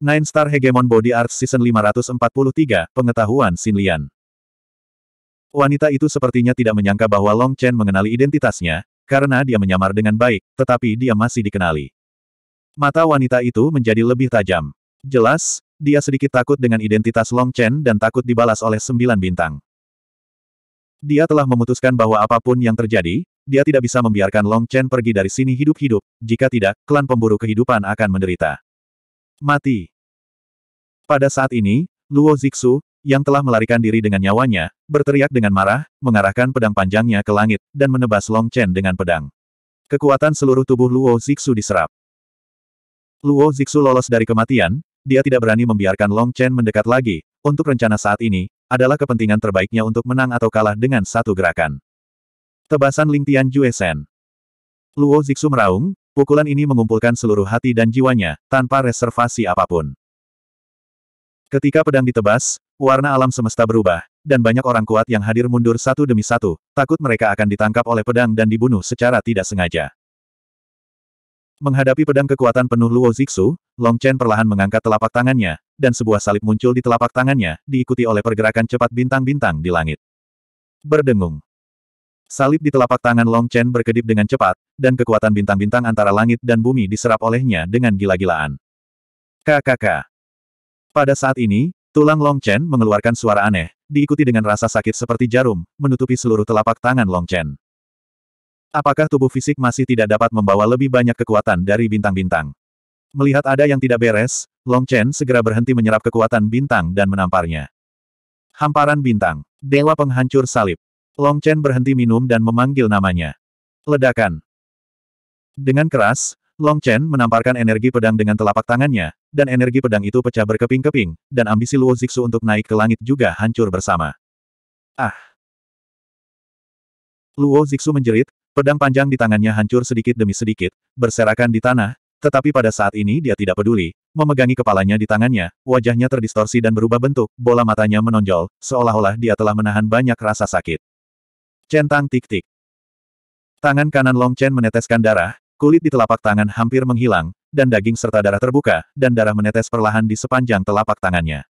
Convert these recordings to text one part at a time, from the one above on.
Nine Star Hegemon Body Arts Season 543, Pengetahuan Xin Lian. Wanita itu sepertinya tidak menyangka bahwa Long Chen mengenali identitasnya, karena dia menyamar dengan baik, tetapi dia masih dikenali. Mata wanita itu menjadi lebih tajam. Jelas, dia sedikit takut dengan identitas Long Chen dan takut dibalas oleh sembilan bintang. Dia telah memutuskan bahwa apapun yang terjadi, dia tidak bisa membiarkan Long Chen pergi dari sini hidup-hidup, jika tidak, klan pemburu kehidupan akan menderita. Mati. Pada saat ini, Luo Zixu, yang telah melarikan diri dengan nyawanya, berteriak dengan marah, mengarahkan pedang panjangnya ke langit, dan menebas Long Chen dengan pedang. Kekuatan seluruh tubuh Luo Zixu diserap. Luo Zixu lolos dari kematian, dia tidak berani membiarkan Long Chen mendekat lagi, untuk rencana saat ini, adalah kepentingan terbaiknya untuk menang atau kalah dengan satu gerakan. Tebasan Ling Tian Jue Sen. Luo Zixu meraung, Pukulan ini mengumpulkan seluruh hati dan jiwanya, tanpa reservasi apapun. Ketika pedang ditebas, warna alam semesta berubah, dan banyak orang kuat yang hadir mundur satu demi satu, takut mereka akan ditangkap oleh pedang dan dibunuh secara tidak sengaja. Menghadapi pedang kekuatan penuh Luo Zixu, Long Chen perlahan mengangkat telapak tangannya, dan sebuah salib muncul di telapak tangannya, diikuti oleh pergerakan cepat bintang-bintang di langit. Berdengung. Salib di telapak tangan Long Chen berkedip dengan cepat, dan kekuatan bintang-bintang antara langit dan bumi diserap olehnya dengan gila-gilaan. KKK. Pada saat ini, tulang Long Chen mengeluarkan suara aneh, diikuti dengan rasa sakit seperti jarum, menutupi seluruh telapak tangan Long Chen. Apakah tubuh fisik masih tidak dapat membawa lebih banyak kekuatan dari bintang-bintang? Melihat ada yang tidak beres, Long Chen segera berhenti menyerap kekuatan bintang dan menamparnya. Hamparan bintang, Dewa Penghancur Salib. Long Chen berhenti minum dan memanggil namanya. Ledakan. Dengan keras, Long Chen menamparkan energi pedang dengan telapak tangannya, dan energi pedang itu pecah berkeping-keping, dan ambisi Luo Zixu untuk naik ke langit juga hancur bersama. Ah! Luo Zixu menjerit, pedang panjang di tangannya hancur sedikit demi sedikit, berserakan di tanah, tetapi pada saat ini dia tidak peduli, memegangi kepalanya di tangannya, wajahnya terdistorsi dan berubah bentuk, bola matanya menonjol, seolah-olah dia telah menahan banyak rasa sakit. Centang tik-tik. Tangan kanan Long Chen meneteskan darah, kulit di telapak tangan hampir menghilang, dan daging serta darah terbuka, dan darah menetes perlahan di sepanjang telapak tangannya.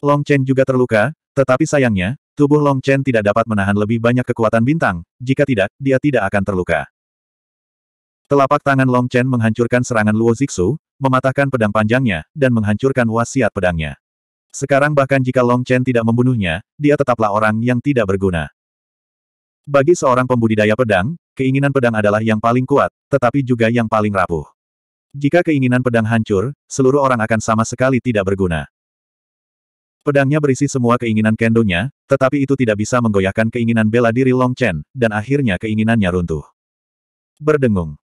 Long Chen juga terluka, tetapi sayangnya, tubuh Long Chen tidak dapat menahan lebih banyak kekuatan bintang, jika tidak, dia tidak akan terluka. Telapak tangan Long Chen menghancurkan serangan Luo Zixu, mematahkan pedang panjangnya, dan menghancurkan wasiat pedangnya. Sekarang bahkan jika Long Chen tidak membunuhnya, dia tetaplah orang yang tidak berguna. Bagi seorang pembudidaya pedang, keinginan pedang adalah yang paling kuat, tetapi juga yang paling rapuh. Jika keinginan pedang hancur, seluruh orang akan sama sekali tidak berguna. Pedangnya berisi semua keinginan kendonya, tetapi itu tidak bisa menggoyahkan keinginan bela diri Long Chen, dan akhirnya keinginannya runtuh. Berdengung.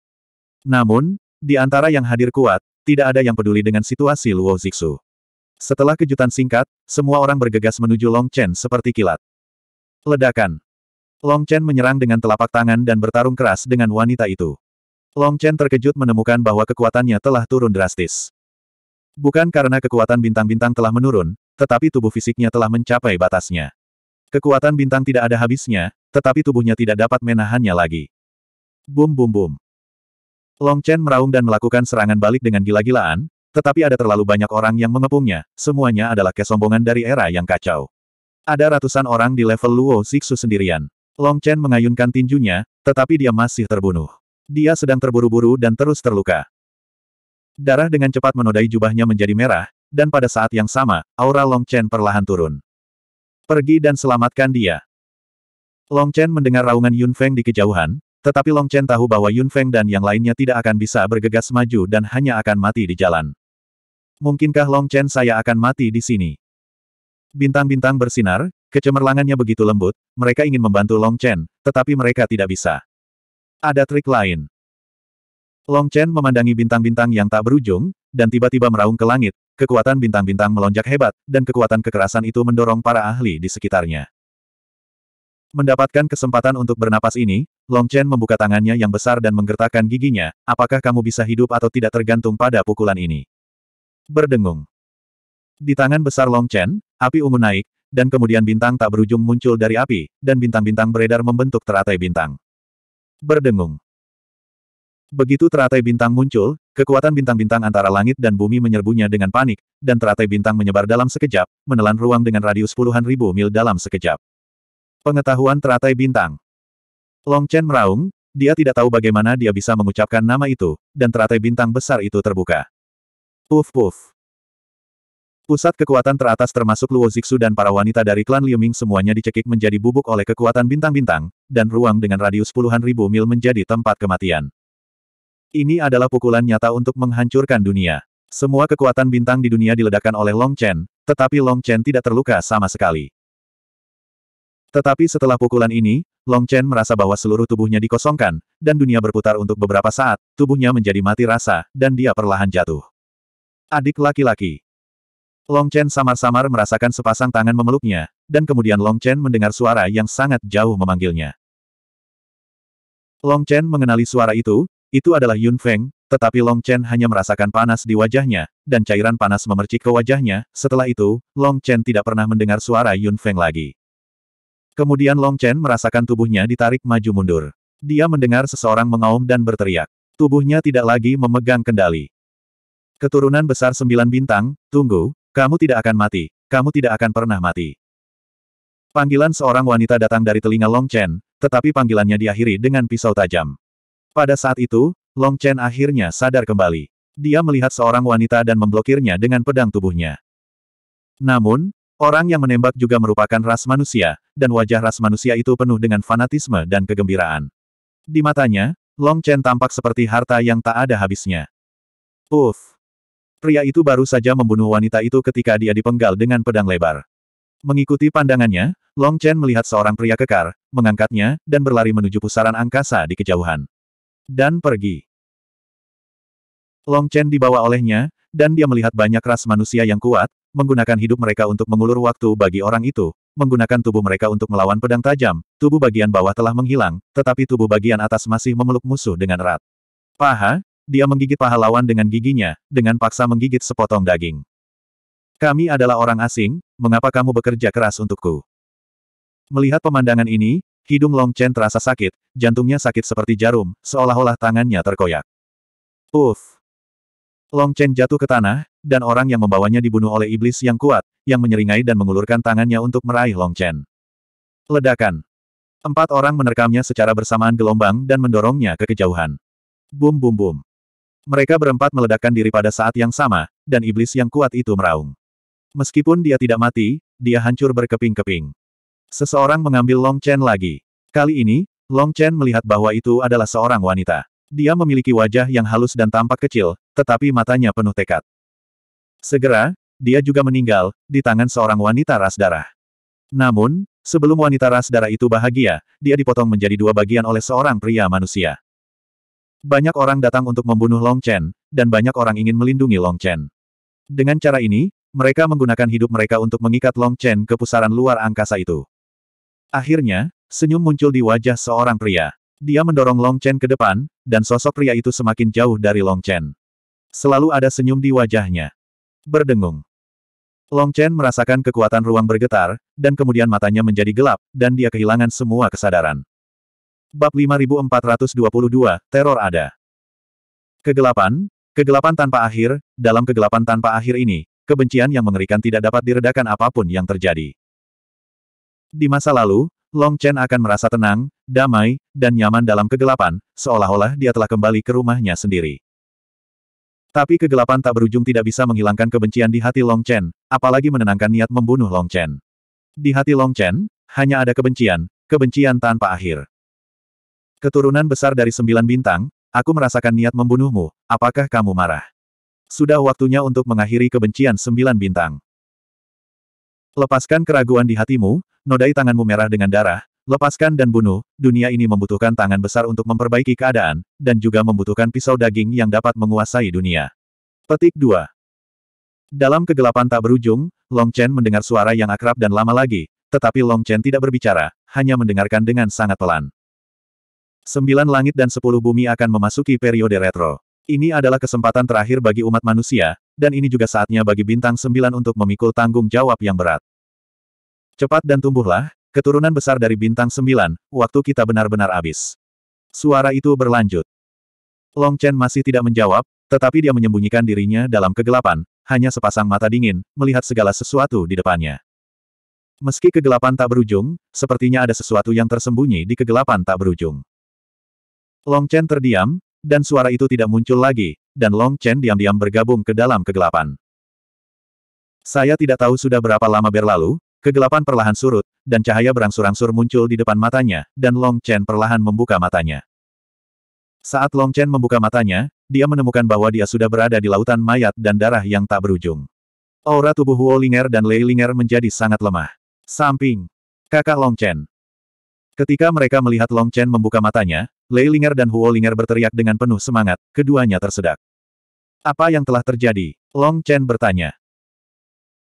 Namun, di antara yang hadir kuat, tidak ada yang peduli dengan situasi Luo Zixu. Setelah kejutan singkat, semua orang bergegas menuju Long Chen seperti kilat. Ledakan. Long Chen menyerang dengan telapak tangan dan bertarung keras dengan wanita itu. Long Chen terkejut menemukan bahwa kekuatannya telah turun drastis. Bukan karena kekuatan bintang-bintang telah menurun, tetapi tubuh fisiknya telah mencapai batasnya. Kekuatan bintang tidak ada habisnya, tetapi tubuhnya tidak dapat menahannya lagi. Bum bum bum. Long Chen meraung dan melakukan serangan balik dengan gila-gilaan, tetapi ada terlalu banyak orang yang mengepungnya, semuanya adalah kesombongan dari era yang kacau. Ada ratusan orang di level Luo Zixu sendirian. Long Chen mengayunkan tinjunya, tetapi dia masih terbunuh. Dia sedang terburu-buru dan terus terluka. Darah dengan cepat menodai jubahnya menjadi merah, dan pada saat yang sama, aura Long Chen perlahan turun. Pergi dan selamatkan dia. Long Chen mendengar raungan Yun Feng di kejauhan, tetapi Long Chen tahu bahwa Yun Feng dan yang lainnya tidak akan bisa bergegas maju dan hanya akan mati di jalan. Mungkinkah Long Chen saya akan mati di sini? Bintang-bintang bersinar, Kecemerlangannya begitu lembut, mereka ingin membantu Long Chen, tetapi mereka tidak bisa. Ada trik lain. Long Chen memandangi bintang-bintang yang tak berujung, dan tiba-tiba meraung ke langit, kekuatan bintang-bintang melonjak hebat, dan kekuatan kekerasan itu mendorong para ahli di sekitarnya. Mendapatkan kesempatan untuk bernapas ini, Long Chen membuka tangannya yang besar dan menggertakkan giginya, apakah kamu bisa hidup atau tidak tergantung pada pukulan ini. Berdengung. Di tangan besar Long Chen, api ungu naik, dan kemudian bintang tak berujung muncul dari api, dan bintang-bintang beredar membentuk teratai bintang. Berdengung. Begitu teratai bintang muncul, kekuatan bintang-bintang antara langit dan bumi menyerbunya dengan panik, dan teratai bintang menyebar dalam sekejap, menelan ruang dengan radius puluhan ribu mil dalam sekejap. Pengetahuan teratai bintang. Long Chen meraung, dia tidak tahu bagaimana dia bisa mengucapkan nama itu, dan teratai bintang besar itu terbuka. Puf puf. Pusat kekuatan teratas termasuk Luo Zixu dan para wanita dari klan Liuming semuanya dicekik menjadi bubuk oleh kekuatan bintang-bintang, dan ruang dengan radius puluhan ribu mil menjadi tempat kematian. Ini adalah pukulan nyata untuk menghancurkan dunia. Semua kekuatan bintang di dunia diledakkan oleh Long Chen, tetapi Long Chen tidak terluka sama sekali. Tetapi setelah pukulan ini, Long Chen merasa bahwa seluruh tubuhnya dikosongkan, dan dunia berputar untuk beberapa saat, tubuhnya menjadi mati rasa, dan dia perlahan jatuh. Adik laki-laki, Long Chen samar-samar merasakan sepasang tangan memeluknya, dan kemudian Long Chen mendengar suara yang sangat jauh memanggilnya. Long Chen mengenali suara itu, itu adalah Yun Feng, tetapi Long Chen hanya merasakan panas di wajahnya, dan cairan panas memercik ke wajahnya, setelah itu, Long Chen tidak pernah mendengar suara Yun Feng lagi. Kemudian Long Chen merasakan tubuhnya ditarik maju-mundur. Dia mendengar seseorang mengaum dan berteriak. Tubuhnya tidak lagi memegang kendali. Keturunan besar sembilan bintang, tunggu, kamu tidak akan mati, kamu tidak akan pernah mati. Panggilan seorang wanita datang dari telinga Long Chen, tetapi panggilannya diakhiri dengan pisau tajam. Pada saat itu, Long Chen akhirnya sadar kembali. Dia melihat seorang wanita dan memblokirnya dengan pedang tubuhnya. Namun, orang yang menembak juga merupakan ras manusia, dan wajah ras manusia itu penuh dengan fanatisme dan kegembiraan. Di matanya, Long Chen tampak seperti harta yang tak ada habisnya. Uff, Pria itu baru saja membunuh wanita itu ketika dia dipenggal dengan pedang lebar. Mengikuti pandangannya, Long Chen melihat seorang pria kekar, mengangkatnya, dan berlari menuju pusaran angkasa di kejauhan. Dan pergi. Long Chen dibawa olehnya, dan dia melihat banyak ras manusia yang kuat, menggunakan hidup mereka untuk mengulur waktu bagi orang itu, menggunakan tubuh mereka untuk melawan pedang tajam, tubuh bagian bawah telah menghilang, tetapi tubuh bagian atas masih memeluk musuh dengan erat. Paha, dia menggigit pahlawan dengan giginya, dengan paksa menggigit sepotong daging. Kami adalah orang asing, mengapa kamu bekerja keras untukku? Melihat pemandangan ini, hidung Long Chen terasa sakit, jantungnya sakit seperti jarum, seolah-olah tangannya terkoyak. Uff! Long Chen jatuh ke tanah, dan orang yang membawanya dibunuh oleh iblis yang kuat, yang menyeringai dan mengulurkan tangannya untuk meraih Long Chen. Ledakan. Empat orang menerkamnya secara bersamaan gelombang dan mendorongnya ke kejauhan. Bum bum bum. Mereka berempat meledakkan diri pada saat yang sama, dan iblis yang kuat itu meraung. Meskipun dia tidak mati, dia hancur berkeping-keping. Seseorang mengambil Long Chen lagi. Kali ini, Long Chen melihat bahwa itu adalah seorang wanita. Dia memiliki wajah yang halus dan tampak kecil, tetapi matanya penuh tekad. Segera, dia juga meninggal, di tangan seorang wanita ras darah. Namun, sebelum wanita ras darah itu bahagia, dia dipotong menjadi dua bagian oleh seorang pria manusia. Banyak orang datang untuk membunuh Long Chen, dan banyak orang ingin melindungi Long Chen. Dengan cara ini, mereka menggunakan hidup mereka untuk mengikat Long Chen ke pusaran luar angkasa itu. Akhirnya, senyum muncul di wajah seorang pria. Dia mendorong Long Chen ke depan, dan sosok pria itu semakin jauh dari Long Chen. Selalu ada senyum di wajahnya. Berdengung. Long Chen merasakan kekuatan ruang bergetar, dan kemudian matanya menjadi gelap, dan dia kehilangan semua kesadaran. Bab 5422, Teror Ada. Kegelapan, kegelapan tanpa akhir, dalam kegelapan tanpa akhir ini, kebencian yang mengerikan tidak dapat diredakan apapun yang terjadi. Di masa lalu, Long Chen akan merasa tenang, damai, dan nyaman dalam kegelapan, seolah-olah dia telah kembali ke rumahnya sendiri. Tapi kegelapan tak berujung tidak bisa menghilangkan kebencian di hati Long Chen, apalagi menenangkan niat membunuh Long Chen. Di hati Long Chen, hanya ada kebencian, kebencian tanpa akhir. Keturunan besar dari sembilan bintang, aku merasakan niat membunuhmu, apakah kamu marah? Sudah waktunya untuk mengakhiri kebencian sembilan bintang. Lepaskan keraguan di hatimu, nodai tanganmu merah dengan darah, lepaskan dan bunuh, dunia ini membutuhkan tangan besar untuk memperbaiki keadaan, dan juga membutuhkan pisau daging yang dapat menguasai dunia. Petik 2 Dalam kegelapan tak berujung, Long Chen mendengar suara yang akrab dan lama lagi, tetapi Long Chen tidak berbicara, hanya mendengarkan dengan sangat pelan. Sembilan langit dan sepuluh bumi akan memasuki periode retro. Ini adalah kesempatan terakhir bagi umat manusia, dan ini juga saatnya bagi bintang sembilan untuk memikul tanggung jawab yang berat. Cepat dan tumbuhlah, keturunan besar dari bintang sembilan, waktu kita benar-benar habis. Suara itu berlanjut. Long Chen masih tidak menjawab, tetapi dia menyembunyikan dirinya dalam kegelapan, hanya sepasang mata dingin, melihat segala sesuatu di depannya. Meski kegelapan tak berujung, sepertinya ada sesuatu yang tersembunyi di kegelapan tak berujung. Long Chen terdiam, dan suara itu tidak muncul lagi, dan Long Chen diam-diam bergabung ke dalam kegelapan. Saya tidak tahu sudah berapa lama berlalu, kegelapan perlahan surut, dan cahaya berangsur-angsur muncul di depan matanya, dan Long Chen perlahan membuka matanya. Saat Long Chen membuka matanya, dia menemukan bahwa dia sudah berada di lautan mayat dan darah yang tak berujung. Aura tubuh Huo Linger dan Lei Linger menjadi sangat lemah. Samping. Kakak Long Chen. Ketika mereka melihat Long Chen membuka matanya, Lei Linger dan Huo Linger berteriak dengan penuh semangat, keduanya tersedak. Apa yang telah terjadi? Long Chen bertanya.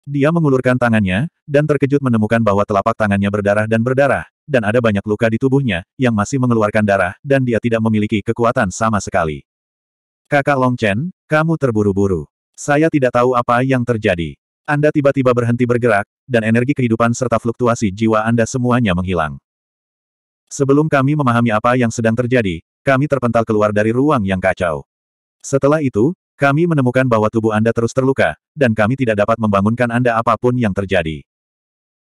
Dia mengulurkan tangannya, dan terkejut menemukan bahwa telapak tangannya berdarah dan berdarah, dan ada banyak luka di tubuhnya, yang masih mengeluarkan darah, dan dia tidak memiliki kekuatan sama sekali. Kakak Long Chen, kamu terburu-buru. Saya tidak tahu apa yang terjadi. Anda tiba-tiba berhenti bergerak, dan energi kehidupan serta fluktuasi jiwa Anda semuanya menghilang. Sebelum kami memahami apa yang sedang terjadi, kami terpental keluar dari ruang yang kacau. Setelah itu, kami menemukan bahwa tubuh Anda terus terluka, dan kami tidak dapat membangunkan Anda apapun yang terjadi.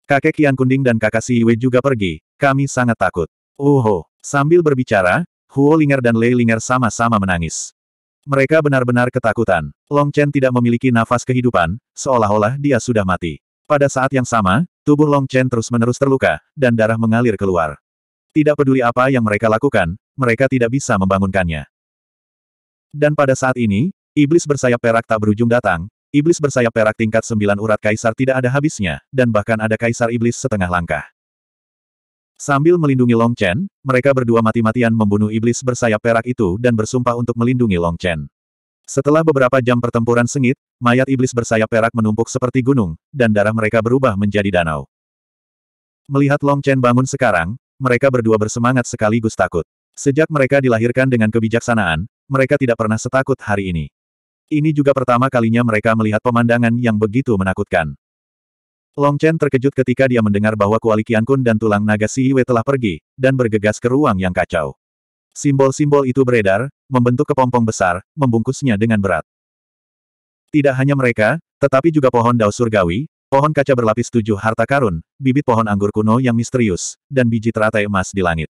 Kakek Kian Kunding dan kakak Si Yue juga pergi, kami sangat takut. Uho, oh sambil berbicara, Huo Linger dan Lei Linger sama-sama menangis. Mereka benar-benar ketakutan. Long Chen tidak memiliki nafas kehidupan, seolah-olah dia sudah mati. Pada saat yang sama, tubuh Long Chen terus-menerus terluka, dan darah mengalir keluar. Tidak peduli apa yang mereka lakukan, mereka tidak bisa membangunkannya. Dan pada saat ini, iblis bersayap perak tak berujung datang, iblis bersayap perak tingkat sembilan urat kaisar tidak ada habisnya, dan bahkan ada kaisar iblis setengah langkah. Sambil melindungi Long Chen, mereka berdua mati-matian membunuh iblis bersayap perak itu dan bersumpah untuk melindungi Long Chen. Setelah beberapa jam pertempuran sengit, mayat iblis bersayap perak menumpuk seperti gunung, dan darah mereka berubah menjadi danau. Melihat Long Chen bangun sekarang, mereka berdua bersemangat sekaligus takut. Sejak mereka dilahirkan dengan kebijaksanaan, mereka tidak pernah setakut hari ini. Ini juga pertama kalinya mereka melihat pemandangan yang begitu menakutkan. Long Chen terkejut ketika dia mendengar bahwa kuali Qiankun dan tulang naga Siwe telah pergi, dan bergegas ke ruang yang kacau. Simbol-simbol itu beredar, membentuk kepompong besar, membungkusnya dengan berat. Tidak hanya mereka, tetapi juga pohon dao surgawi, Pohon kaca berlapis tujuh harta karun, bibit pohon anggur kuno yang misterius, dan biji teratai emas di langit.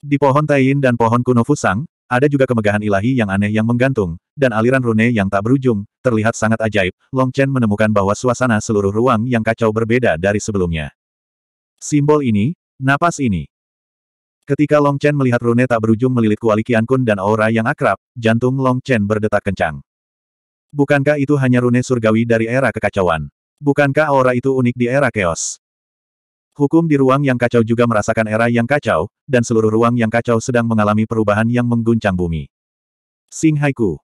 Di pohon tain dan pohon kuno Fusang, ada juga kemegahan ilahi yang aneh yang menggantung, dan aliran rune yang tak berujung, terlihat sangat ajaib. Long Chen menemukan bahwa suasana seluruh ruang yang kacau berbeda dari sebelumnya. Simbol ini, napas ini. Ketika Long Chen melihat rune tak berujung melilit kuali Kiankun dan aura yang akrab, jantung Long Chen berdetak kencang. Bukankah itu hanya rune surgawi dari era kekacauan? Bukankah aura itu unik di era chaos? Hukum di ruang yang kacau juga merasakan era yang kacau, dan seluruh ruang yang kacau sedang mengalami perubahan yang mengguncang bumi. Sing Haiku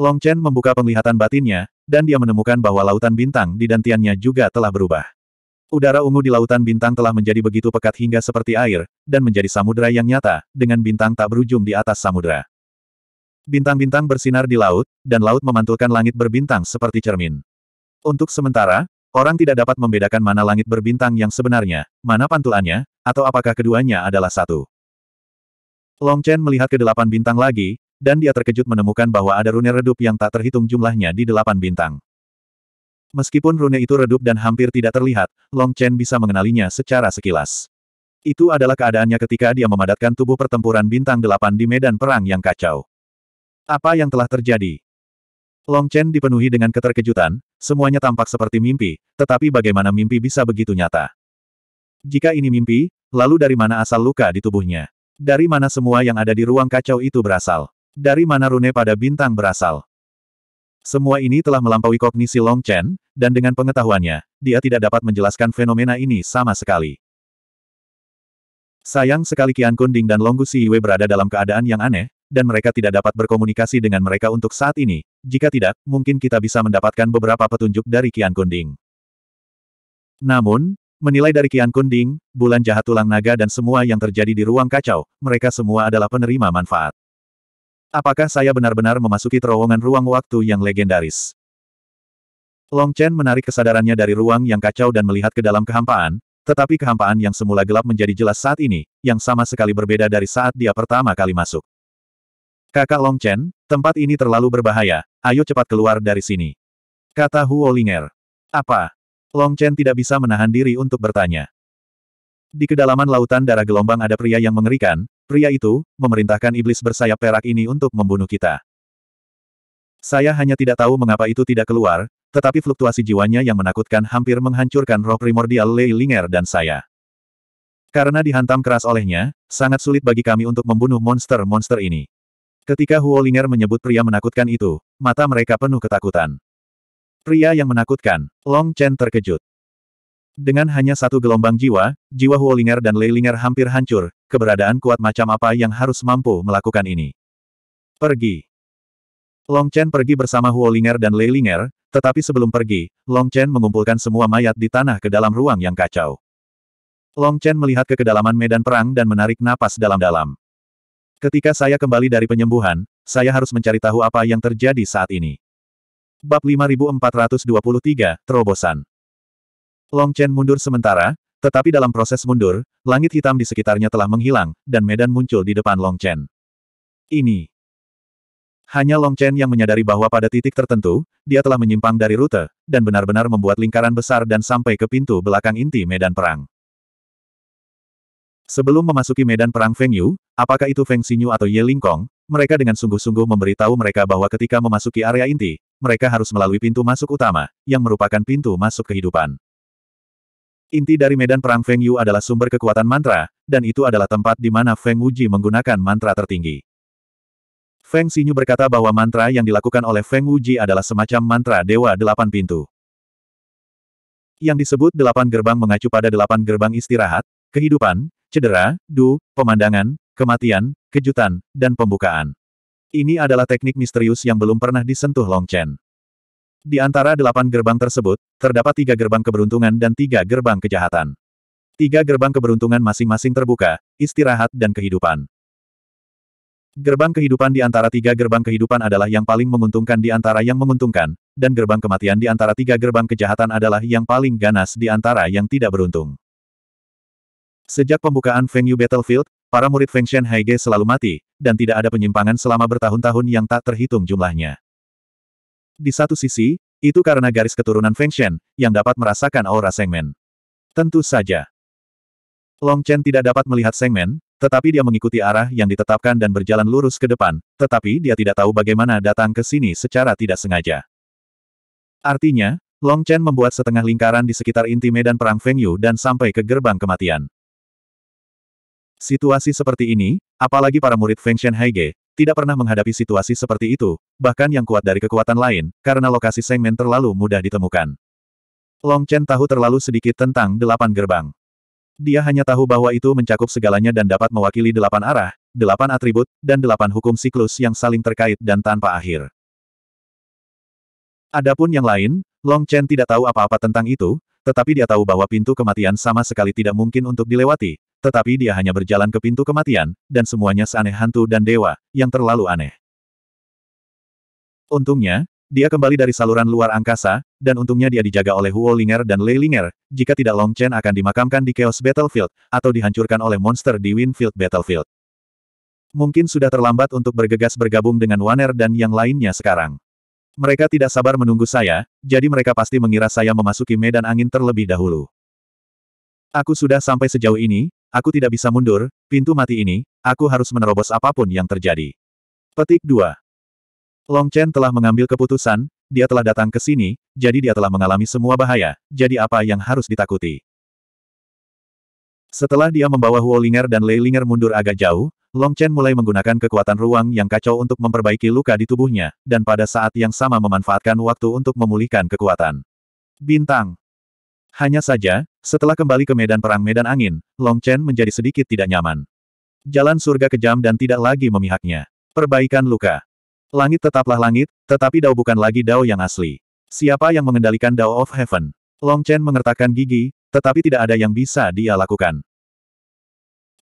Long Chen membuka penglihatan batinnya, dan dia menemukan bahwa lautan bintang di dantiannya juga telah berubah. Udara ungu di lautan bintang telah menjadi begitu pekat hingga seperti air, dan menjadi samudera yang nyata, dengan bintang tak berujung di atas samudera. Bintang-bintang bersinar di laut, dan laut memantulkan langit berbintang seperti cermin. Untuk sementara, orang tidak dapat membedakan mana langit berbintang yang sebenarnya, mana pantulannya, atau apakah keduanya adalah satu. Long Chen melihat ke delapan bintang lagi, dan dia terkejut menemukan bahwa ada rune redup yang tak terhitung jumlahnya di delapan bintang. Meskipun rune itu redup dan hampir tidak terlihat, Long Chen bisa mengenalinya secara sekilas. Itu adalah keadaannya ketika dia memadatkan tubuh pertempuran bintang delapan di medan perang yang kacau. Apa yang telah terjadi? Long Chen dipenuhi dengan keterkejutan, semuanya tampak seperti mimpi, tetapi bagaimana mimpi bisa begitu nyata? Jika ini mimpi, lalu dari mana asal luka di tubuhnya? Dari mana semua yang ada di ruang kacau itu berasal? Dari mana rune pada bintang berasal? Semua ini telah melampaui kognisi Long Chen, dan dengan pengetahuannya, dia tidak dapat menjelaskan fenomena ini sama sekali. Sayang sekali kian Kunding dan Long Gu Yue berada dalam keadaan yang aneh, dan mereka tidak dapat berkomunikasi dengan mereka untuk saat ini, jika tidak, mungkin kita bisa mendapatkan beberapa petunjuk dari Kian Kunding. Namun, menilai dari Kian Kunding, bulan jahat tulang naga dan semua yang terjadi di ruang kacau, mereka semua adalah penerima manfaat. Apakah saya benar-benar memasuki terowongan ruang waktu yang legendaris? Long Chen menarik kesadarannya dari ruang yang kacau dan melihat ke dalam kehampaan, tetapi kehampaan yang semula gelap menjadi jelas saat ini, yang sama sekali berbeda dari saat dia pertama kali masuk. Kakak Long Chen, tempat ini terlalu berbahaya, ayo cepat keluar dari sini. Kata Huo Linger. Apa? Long Chen tidak bisa menahan diri untuk bertanya. Di kedalaman lautan darah gelombang ada pria yang mengerikan, pria itu, memerintahkan iblis bersayap perak ini untuk membunuh kita. Saya hanya tidak tahu mengapa itu tidak keluar, tetapi fluktuasi jiwanya yang menakutkan hampir menghancurkan roh primordial Lei Linger dan saya. Karena dihantam keras olehnya, sangat sulit bagi kami untuk membunuh monster-monster ini. Ketika Huolinger menyebut pria menakutkan itu, mata mereka penuh ketakutan. Pria yang menakutkan, Long Chen terkejut. Dengan hanya satu gelombang jiwa, jiwa Huolinger dan Leilinger hampir hancur, keberadaan kuat macam apa yang harus mampu melakukan ini. Pergi. Long Chen pergi bersama Huolinger dan Leilinger, tetapi sebelum pergi, Long Chen mengumpulkan semua mayat di tanah ke dalam ruang yang kacau. Long Chen melihat ke kedalaman medan perang dan menarik napas dalam-dalam. Ketika saya kembali dari penyembuhan, saya harus mencari tahu apa yang terjadi saat ini. Bab 5423, Terobosan Long Chen mundur sementara, tetapi dalam proses mundur, langit hitam di sekitarnya telah menghilang, dan medan muncul di depan Long Chen. Ini. Hanya Long Chen yang menyadari bahwa pada titik tertentu, dia telah menyimpang dari rute, dan benar-benar membuat lingkaran besar dan sampai ke pintu belakang inti medan perang. Sebelum memasuki medan perang Feng Yu, Apakah itu Feng Xinyu atau Ye Lingkong, mereka dengan sungguh-sungguh memberitahu mereka bahwa ketika memasuki area inti, mereka harus melalui pintu masuk utama, yang merupakan pintu masuk kehidupan. Inti dari medan perang Feng Yu adalah sumber kekuatan mantra, dan itu adalah tempat di mana Feng Wuji menggunakan mantra tertinggi. Feng Xinyu berkata bahwa mantra yang dilakukan oleh Feng Wuji adalah semacam mantra Dewa Delapan Pintu. Yang disebut delapan gerbang mengacu pada delapan gerbang istirahat, kehidupan, cedera, du, pemandangan, kematian, kejutan, dan pembukaan. Ini adalah teknik misterius yang belum pernah disentuh Long Chen. Di antara delapan gerbang tersebut, terdapat tiga gerbang keberuntungan dan tiga gerbang kejahatan. Tiga gerbang keberuntungan masing-masing terbuka, istirahat dan kehidupan. Gerbang kehidupan di antara tiga gerbang kehidupan adalah yang paling menguntungkan di antara yang menguntungkan, dan gerbang kematian di antara tiga gerbang kejahatan adalah yang paling ganas di antara yang tidak beruntung. Sejak pembukaan venue Battlefield, Para murid Feng Shen Haige selalu mati, dan tidak ada penyimpangan selama bertahun-tahun yang tak terhitung jumlahnya. Di satu sisi, itu karena garis keturunan Feng Shen, yang dapat merasakan aura Sengmen. Tentu saja. Long Chen tidak dapat melihat Sengmen, tetapi dia mengikuti arah yang ditetapkan dan berjalan lurus ke depan, tetapi dia tidak tahu bagaimana datang ke sini secara tidak sengaja. Artinya, Long Chen membuat setengah lingkaran di sekitar inti medan perang Feng Yu dan sampai ke gerbang kematian. Situasi seperti ini, apalagi para murid Feng Shen Haige, tidak pernah menghadapi situasi seperti itu, bahkan yang kuat dari kekuatan lain, karena lokasi Sengmen terlalu mudah ditemukan. Long Chen tahu terlalu sedikit tentang delapan gerbang. Dia hanya tahu bahwa itu mencakup segalanya dan dapat mewakili delapan arah, delapan atribut, dan delapan hukum siklus yang saling terkait dan tanpa akhir. Adapun yang lain, Long Chen tidak tahu apa-apa tentang itu, tetapi dia tahu bahwa pintu kematian sama sekali tidak mungkin untuk dilewati, tetapi dia hanya berjalan ke pintu kematian, dan semuanya seaneh hantu dan dewa, yang terlalu aneh. Untungnya, dia kembali dari saluran luar angkasa, dan untungnya dia dijaga oleh Huo Linger dan Lei Linger, jika tidak Long Chen akan dimakamkan di Chaos Battlefield, atau dihancurkan oleh monster di Winfield Battlefield. Mungkin sudah terlambat untuk bergegas bergabung dengan Waner dan yang lainnya sekarang. Mereka tidak sabar menunggu saya, jadi mereka pasti mengira saya memasuki medan angin terlebih dahulu. Aku sudah sampai sejauh ini, Aku tidak bisa mundur, pintu mati ini, aku harus menerobos apapun yang terjadi. Petik 2. Long Chen telah mengambil keputusan, dia telah datang ke sini, jadi dia telah mengalami semua bahaya, jadi apa yang harus ditakuti? Setelah dia membawa Huo Ling'er dan Lei Ling'er mundur agak jauh, Long Chen mulai menggunakan kekuatan ruang yang kacau untuk memperbaiki luka di tubuhnya, dan pada saat yang sama memanfaatkan waktu untuk memulihkan kekuatan. Bintang. Hanya saja, setelah kembali ke medan perang medan angin, Long Chen menjadi sedikit tidak nyaman. Jalan surga kejam dan tidak lagi memihaknya. Perbaikan luka. Langit tetaplah langit, tetapi Dao bukan lagi Dao yang asli. Siapa yang mengendalikan Dao of Heaven? Long Chen mengertakkan gigi, tetapi tidak ada yang bisa dia lakukan.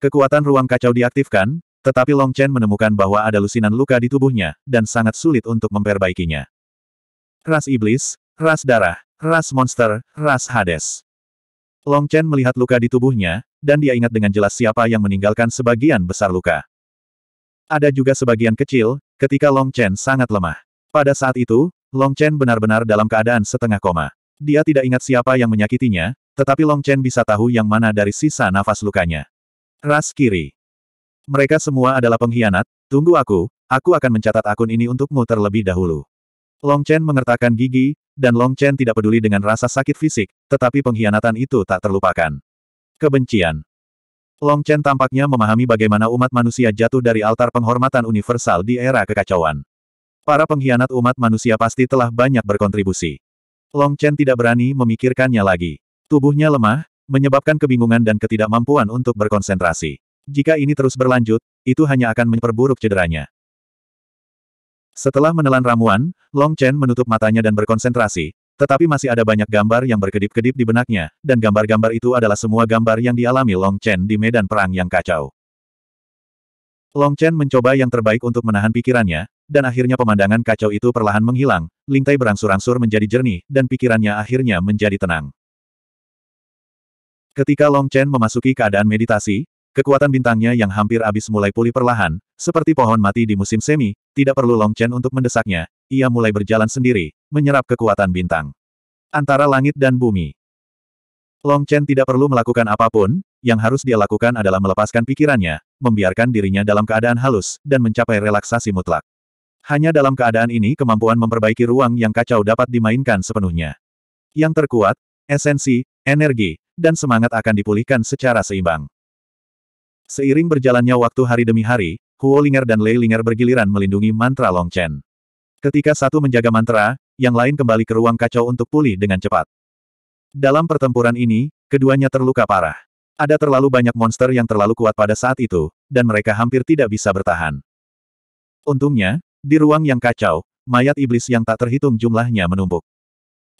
Kekuatan ruang kacau diaktifkan, tetapi Long Chen menemukan bahwa ada lusinan luka di tubuhnya, dan sangat sulit untuk memperbaikinya. Ras Iblis, Ras Darah, Ras Monster, Ras Hades. Long Chen melihat luka di tubuhnya, dan dia ingat dengan jelas siapa yang meninggalkan sebagian besar luka. Ada juga sebagian kecil, ketika Long Chen sangat lemah. Pada saat itu, Long Chen benar-benar dalam keadaan setengah koma. Dia tidak ingat siapa yang menyakitinya, tetapi Long Chen bisa tahu yang mana dari sisa nafas lukanya. Ras kiri. Mereka semua adalah pengkhianat, tunggu aku, aku akan mencatat akun ini untukmu terlebih dahulu. Long Chen mengertakkan gigi, dan Long Chen tidak peduli dengan rasa sakit fisik, tetapi pengkhianatan itu tak terlupakan. Kebencian Long Chen tampaknya memahami bagaimana umat manusia jatuh dari altar penghormatan universal di era kekacauan. Para pengkhianat umat manusia pasti telah banyak berkontribusi. Long Chen tidak berani memikirkannya lagi. Tubuhnya lemah, menyebabkan kebingungan dan ketidakmampuan untuk berkonsentrasi. Jika ini terus berlanjut, itu hanya akan memperburuk cederanya. Setelah menelan ramuan, Long Chen menutup matanya dan berkonsentrasi, tetapi masih ada banyak gambar yang berkedip-kedip di benaknya, dan gambar-gambar itu adalah semua gambar yang dialami Long Chen di medan perang yang kacau. Long Chen mencoba yang terbaik untuk menahan pikirannya, dan akhirnya pemandangan kacau itu perlahan menghilang, lingkai berangsur-angsur menjadi jernih, dan pikirannya akhirnya menjadi tenang. Ketika Long Chen memasuki keadaan meditasi, Kekuatan bintangnya yang hampir habis mulai pulih perlahan, seperti pohon mati di musim semi, tidak perlu Long Chen untuk mendesaknya, ia mulai berjalan sendiri, menyerap kekuatan bintang. Antara langit dan bumi. Long Chen tidak perlu melakukan apapun, yang harus dia lakukan adalah melepaskan pikirannya, membiarkan dirinya dalam keadaan halus, dan mencapai relaksasi mutlak. Hanya dalam keadaan ini kemampuan memperbaiki ruang yang kacau dapat dimainkan sepenuhnya. Yang terkuat, esensi, energi, dan semangat akan dipulihkan secara seimbang. Seiring berjalannya waktu hari demi hari, Huo Linger dan Lei Linger bergiliran melindungi mantra Long Chen. Ketika satu menjaga mantra, yang lain kembali ke ruang kacau untuk pulih dengan cepat. Dalam pertempuran ini, keduanya terluka parah. Ada terlalu banyak monster yang terlalu kuat pada saat itu, dan mereka hampir tidak bisa bertahan. Untungnya, di ruang yang kacau, mayat iblis yang tak terhitung jumlahnya menumpuk.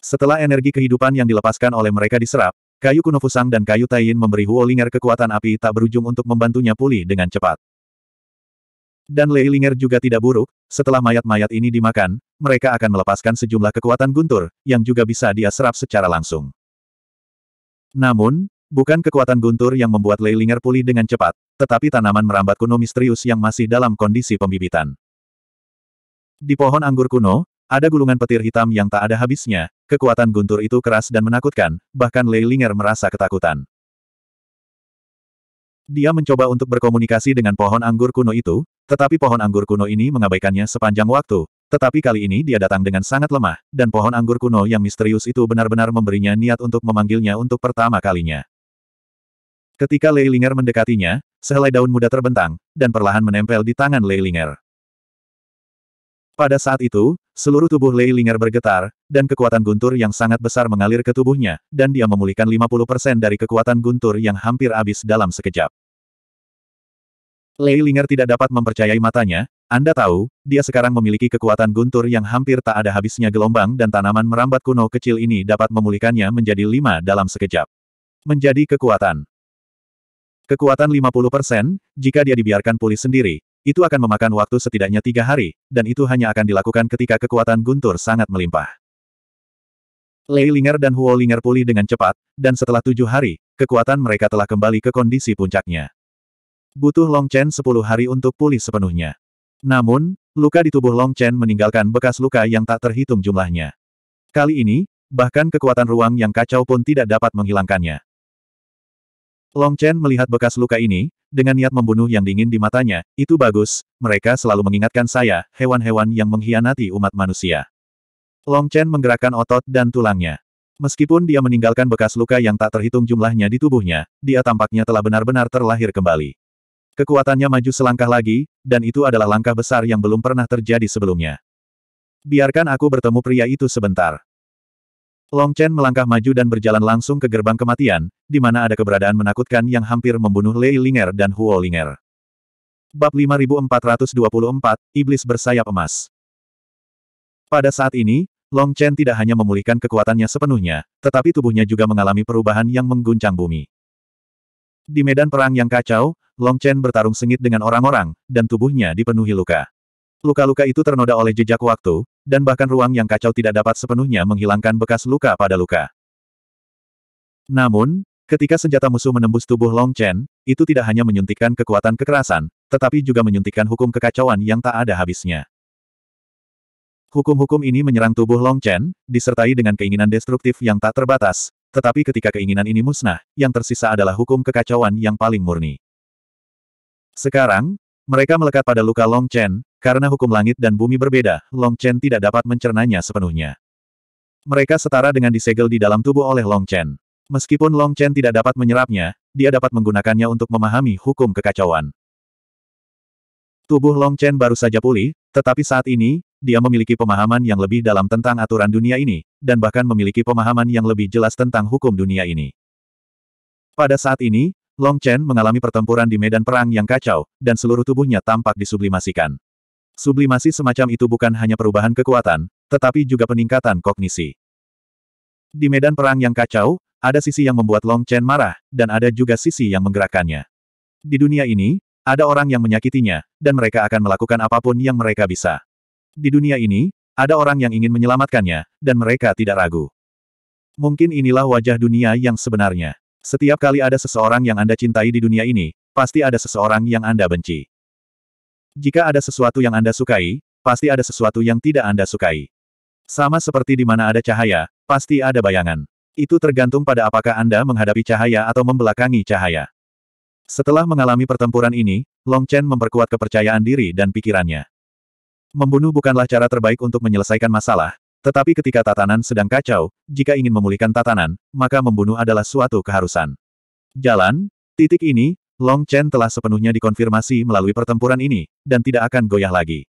Setelah energi kehidupan yang dilepaskan oleh mereka diserap, Kayu kuno Fusang dan kayu Taiyin memberi Huolinger kekuatan api tak berujung untuk membantunya pulih dengan cepat. Dan Lei Ling'er juga tidak buruk, setelah mayat-mayat ini dimakan, mereka akan melepaskan sejumlah kekuatan guntur, yang juga bisa dia serap secara langsung. Namun, bukan kekuatan guntur yang membuat Lei Ling'er pulih dengan cepat, tetapi tanaman merambat kuno misterius yang masih dalam kondisi pembibitan. Di pohon anggur kuno, ada gulungan petir hitam yang tak ada habisnya, kekuatan guntur itu keras dan menakutkan, bahkan Lei Linger merasa ketakutan. Dia mencoba untuk berkomunikasi dengan pohon anggur kuno itu, tetapi pohon anggur kuno ini mengabaikannya sepanjang waktu, tetapi kali ini dia datang dengan sangat lemah, dan pohon anggur kuno yang misterius itu benar-benar memberinya niat untuk memanggilnya untuk pertama kalinya. Ketika Lei Ling'er mendekatinya, sehelai daun muda terbentang, dan perlahan menempel di tangan Lei Ling'er. Pada saat itu, Seluruh tubuh Lei Ling'er bergetar, dan kekuatan guntur yang sangat besar mengalir ke tubuhnya, dan dia memulihkan 50% dari kekuatan guntur yang hampir habis dalam sekejap. Lei Ling'er tidak dapat mempercayai matanya, Anda tahu, dia sekarang memiliki kekuatan guntur yang hampir tak ada habisnya gelombang dan tanaman merambat kuno kecil ini dapat memulihkannya menjadi lima dalam sekejap. Menjadi kekuatan. Kekuatan 50%, jika dia dibiarkan pulih sendiri, itu akan memakan waktu setidaknya tiga hari, dan itu hanya akan dilakukan ketika kekuatan guntur sangat melimpah. Lei Linger dan Huo Linger pulih dengan cepat, dan setelah tujuh hari, kekuatan mereka telah kembali ke kondisi puncaknya. Butuh Long Chen sepuluh hari untuk pulih sepenuhnya. Namun, luka di tubuh Long Chen meninggalkan bekas luka yang tak terhitung jumlahnya. Kali ini, bahkan kekuatan ruang yang kacau pun tidak dapat menghilangkannya. Long Chen melihat bekas luka ini, dengan niat membunuh yang dingin di matanya, itu bagus, mereka selalu mengingatkan saya, hewan-hewan yang mengkhianati umat manusia. Long Chen menggerakkan otot dan tulangnya. Meskipun dia meninggalkan bekas luka yang tak terhitung jumlahnya di tubuhnya, dia tampaknya telah benar-benar terlahir kembali. Kekuatannya maju selangkah lagi, dan itu adalah langkah besar yang belum pernah terjadi sebelumnya. Biarkan aku bertemu pria itu sebentar. Long Chen melangkah maju dan berjalan langsung ke gerbang kematian, di mana ada keberadaan menakutkan yang hampir membunuh Lei Linger dan Huo Linger. Bab 5424, Iblis Bersayap Emas Pada saat ini, Long Chen tidak hanya memulihkan kekuatannya sepenuhnya, tetapi tubuhnya juga mengalami perubahan yang mengguncang bumi. Di medan perang yang kacau, Long Chen bertarung sengit dengan orang-orang, dan tubuhnya dipenuhi luka. Luka-luka itu ternoda oleh jejak waktu, dan bahkan ruang yang kacau tidak dapat sepenuhnya menghilangkan bekas luka pada luka. Namun, ketika senjata musuh menembus tubuh Long Chen, itu tidak hanya menyuntikkan kekuatan kekerasan, tetapi juga menyuntikkan hukum kekacauan yang tak ada habisnya. Hukum-hukum ini menyerang tubuh Long Chen, disertai dengan keinginan destruktif yang tak terbatas, tetapi ketika keinginan ini musnah, yang tersisa adalah hukum kekacauan yang paling murni. Sekarang, mereka melekat pada luka Long Chen, karena hukum langit dan bumi berbeda, Long Chen tidak dapat mencernanya sepenuhnya. Mereka setara dengan disegel di dalam tubuh oleh Long Chen. Meskipun Long Chen tidak dapat menyerapnya, dia dapat menggunakannya untuk memahami hukum kekacauan. Tubuh Long Chen baru saja pulih, tetapi saat ini, dia memiliki pemahaman yang lebih dalam tentang aturan dunia ini, dan bahkan memiliki pemahaman yang lebih jelas tentang hukum dunia ini. Pada saat ini, Long Chen mengalami pertempuran di medan perang yang kacau, dan seluruh tubuhnya tampak disublimasikan. Sublimasi semacam itu bukan hanya perubahan kekuatan, tetapi juga peningkatan kognisi. Di medan perang yang kacau, ada sisi yang membuat Long Chen marah, dan ada juga sisi yang menggerakkannya. Di dunia ini, ada orang yang menyakitinya, dan mereka akan melakukan apapun yang mereka bisa. Di dunia ini, ada orang yang ingin menyelamatkannya, dan mereka tidak ragu. Mungkin inilah wajah dunia yang sebenarnya. Setiap kali ada seseorang yang Anda cintai di dunia ini, pasti ada seseorang yang Anda benci. Jika ada sesuatu yang Anda sukai, pasti ada sesuatu yang tidak Anda sukai. Sama seperti di mana ada cahaya, pasti ada bayangan. Itu tergantung pada apakah Anda menghadapi cahaya atau membelakangi cahaya. Setelah mengalami pertempuran ini, Long Chen memperkuat kepercayaan diri dan pikirannya. Membunuh bukanlah cara terbaik untuk menyelesaikan masalah, tetapi ketika tatanan sedang kacau, jika ingin memulihkan tatanan, maka membunuh adalah suatu keharusan. Jalan, titik ini, Long Chen telah sepenuhnya dikonfirmasi melalui pertempuran ini, dan tidak akan goyah lagi.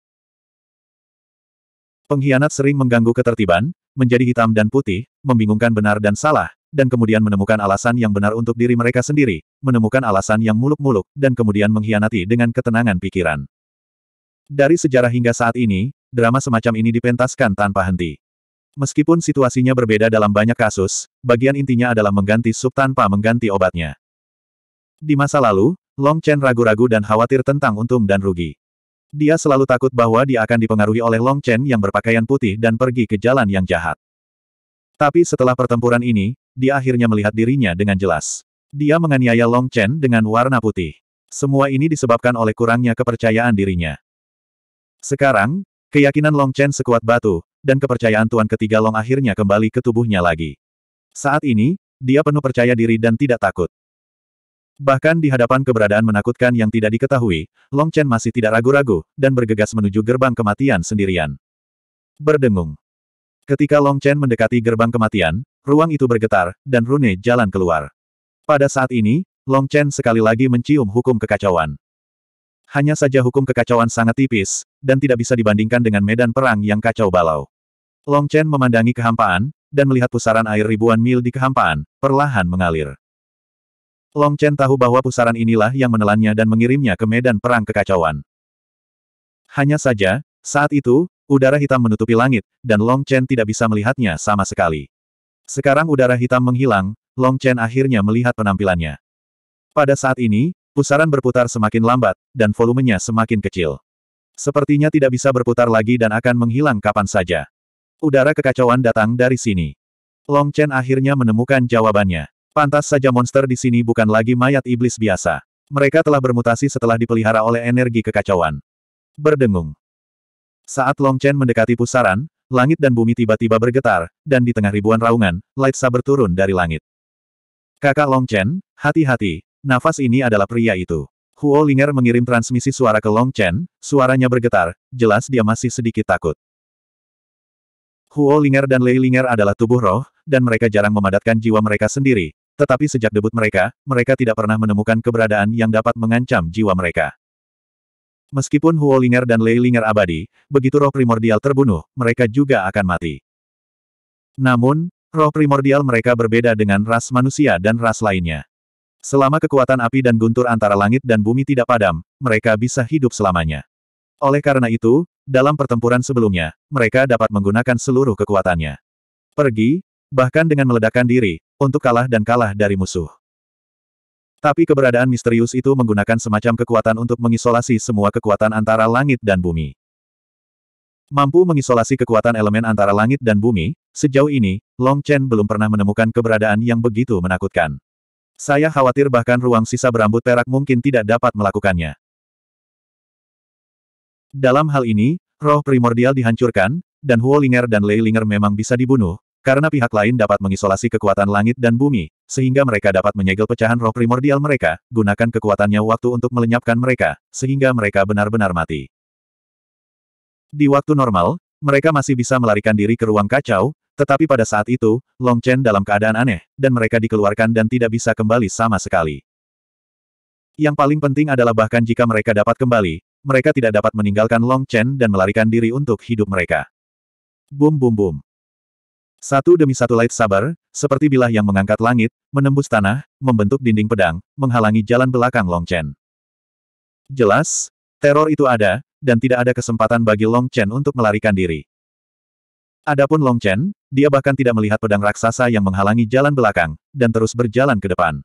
Pengkhianat sering mengganggu ketertiban, menjadi hitam dan putih, membingungkan benar dan salah, dan kemudian menemukan alasan yang benar untuk diri mereka sendiri, menemukan alasan yang muluk-muluk, dan kemudian mengkhianati dengan ketenangan pikiran. Dari sejarah hingga saat ini, drama semacam ini dipentaskan tanpa henti. Meskipun situasinya berbeda dalam banyak kasus, bagian intinya adalah mengganti sup tanpa mengganti obatnya. Di masa lalu, Long Chen ragu-ragu dan khawatir tentang untung dan rugi. Dia selalu takut bahwa dia akan dipengaruhi oleh Long Chen yang berpakaian putih dan pergi ke jalan yang jahat. Tapi setelah pertempuran ini, dia akhirnya melihat dirinya dengan jelas. Dia menganiaya Long Chen dengan warna putih. Semua ini disebabkan oleh kurangnya kepercayaan dirinya. Sekarang, Keyakinan Long Chen sekuat batu, dan kepercayaan tuan ketiga Long akhirnya kembali ke tubuhnya lagi. Saat ini, dia penuh percaya diri dan tidak takut. Bahkan di hadapan keberadaan menakutkan yang tidak diketahui, Long Chen masih tidak ragu-ragu, dan bergegas menuju gerbang kematian sendirian. Berdengung. Ketika Long Chen mendekati gerbang kematian, ruang itu bergetar, dan Rune jalan keluar. Pada saat ini, Long Chen sekali lagi mencium hukum kekacauan. Hanya saja hukum kekacauan sangat tipis, dan tidak bisa dibandingkan dengan medan perang yang kacau balau. Long Chen memandangi kehampaan, dan melihat pusaran air ribuan mil di kehampaan, perlahan mengalir. Long Chen tahu bahwa pusaran inilah yang menelannya dan mengirimnya ke medan perang kekacauan. Hanya saja, saat itu, udara hitam menutupi langit, dan Long Chen tidak bisa melihatnya sama sekali. Sekarang udara hitam menghilang, Long Chen akhirnya melihat penampilannya. Pada saat ini, pusaran berputar semakin lambat, dan volumenya semakin kecil. Sepertinya tidak bisa berputar lagi dan akan menghilang kapan saja. Udara kekacauan datang dari sini. Long Chen akhirnya menemukan jawabannya. Pantas saja monster di sini bukan lagi mayat iblis biasa. Mereka telah bermutasi setelah dipelihara oleh energi kekacauan. Berdengung. Saat Long Chen mendekati pusaran, langit dan bumi tiba-tiba bergetar, dan di tengah ribuan raungan, Light Saber turun dari langit. Kakak Long Chen, hati-hati, nafas ini adalah pria itu. Huo Linger mengirim transmisi suara ke Long Chen, suaranya bergetar, jelas dia masih sedikit takut. Huo Linger dan Lei Linger adalah tubuh roh, dan mereka jarang memadatkan jiwa mereka sendiri, tetapi sejak debut mereka, mereka tidak pernah menemukan keberadaan yang dapat mengancam jiwa mereka. Meskipun Huo Linger dan Lei Linger abadi, begitu roh primordial terbunuh, mereka juga akan mati. Namun, roh primordial mereka berbeda dengan ras manusia dan ras lainnya. Selama kekuatan api dan guntur antara langit dan bumi tidak padam, mereka bisa hidup selamanya. Oleh karena itu, dalam pertempuran sebelumnya, mereka dapat menggunakan seluruh kekuatannya. Pergi, bahkan dengan meledakkan diri, untuk kalah dan kalah dari musuh. Tapi keberadaan misterius itu menggunakan semacam kekuatan untuk mengisolasi semua kekuatan antara langit dan bumi. Mampu mengisolasi kekuatan elemen antara langit dan bumi, sejauh ini, Long Chen belum pernah menemukan keberadaan yang begitu menakutkan. Saya khawatir bahkan ruang sisa berambut perak mungkin tidak dapat melakukannya. Dalam hal ini, roh primordial dihancurkan, dan Huo Ling'er dan Lei Ling'er memang bisa dibunuh, karena pihak lain dapat mengisolasi kekuatan langit dan bumi, sehingga mereka dapat menyegel pecahan roh primordial mereka, gunakan kekuatannya waktu untuk melenyapkan mereka, sehingga mereka benar-benar mati. Di waktu normal, mereka masih bisa melarikan diri ke ruang kacau, tetapi pada saat itu, Long Chen dalam keadaan aneh, dan mereka dikeluarkan dan tidak bisa kembali sama sekali. Yang paling penting adalah bahkan jika mereka dapat kembali, mereka tidak dapat meninggalkan Long Chen dan melarikan diri untuk hidup mereka. Bum bum bum. Satu demi satu light sabar, seperti bilah yang mengangkat langit, menembus tanah, membentuk dinding pedang, menghalangi jalan belakang Long Chen. Jelas, teror itu ada, dan tidak ada kesempatan bagi Long Chen untuk melarikan diri. Adapun Long Chen, dia bahkan tidak melihat pedang raksasa yang menghalangi jalan belakang, dan terus berjalan ke depan.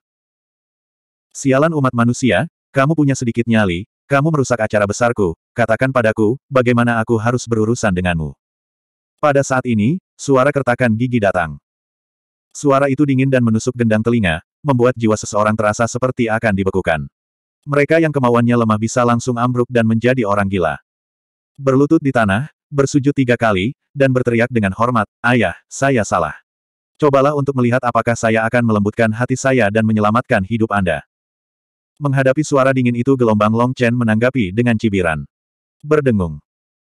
Sialan umat manusia, kamu punya sedikit nyali, kamu merusak acara besarku, katakan padaku, bagaimana aku harus berurusan denganmu. Pada saat ini, suara kertakan gigi datang. Suara itu dingin dan menusuk gendang telinga, membuat jiwa seseorang terasa seperti akan dibekukan. Mereka yang kemauannya lemah bisa langsung ambruk dan menjadi orang gila. Berlutut di tanah, bersujud tiga kali, dan berteriak dengan hormat, Ayah, saya salah. Cobalah untuk melihat apakah saya akan melembutkan hati saya dan menyelamatkan hidup Anda. Menghadapi suara dingin itu gelombang Long Chen menanggapi dengan cibiran. Berdengung.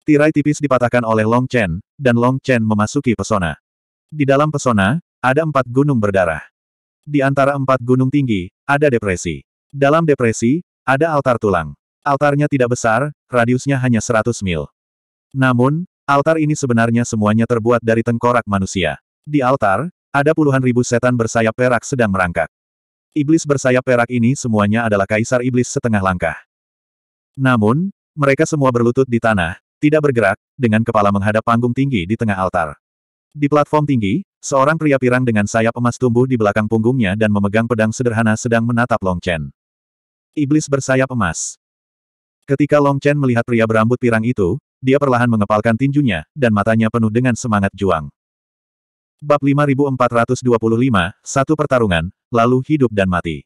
Tirai tipis dipatahkan oleh Long Chen, dan Long Chen memasuki pesona. Di dalam pesona, ada empat gunung berdarah. Di antara empat gunung tinggi, ada depresi. Dalam depresi, ada altar tulang. Altarnya tidak besar, radiusnya hanya 100 mil. Namun, altar ini sebenarnya semuanya terbuat dari tengkorak manusia. Di altar, ada puluhan ribu setan bersayap perak sedang merangkak. Iblis bersayap perak ini semuanya adalah kaisar iblis setengah langkah. Namun, mereka semua berlutut di tanah, tidak bergerak, dengan kepala menghadap panggung tinggi di tengah altar. Di platform tinggi, seorang pria pirang dengan sayap emas tumbuh di belakang punggungnya dan memegang pedang sederhana sedang menatap Long Chen. Iblis bersayap emas. Ketika Long Chen melihat pria berambut pirang itu, dia perlahan mengepalkan tinjunya, dan matanya penuh dengan semangat juang. Bab 5425, Satu Pertarungan, Lalu Hidup dan Mati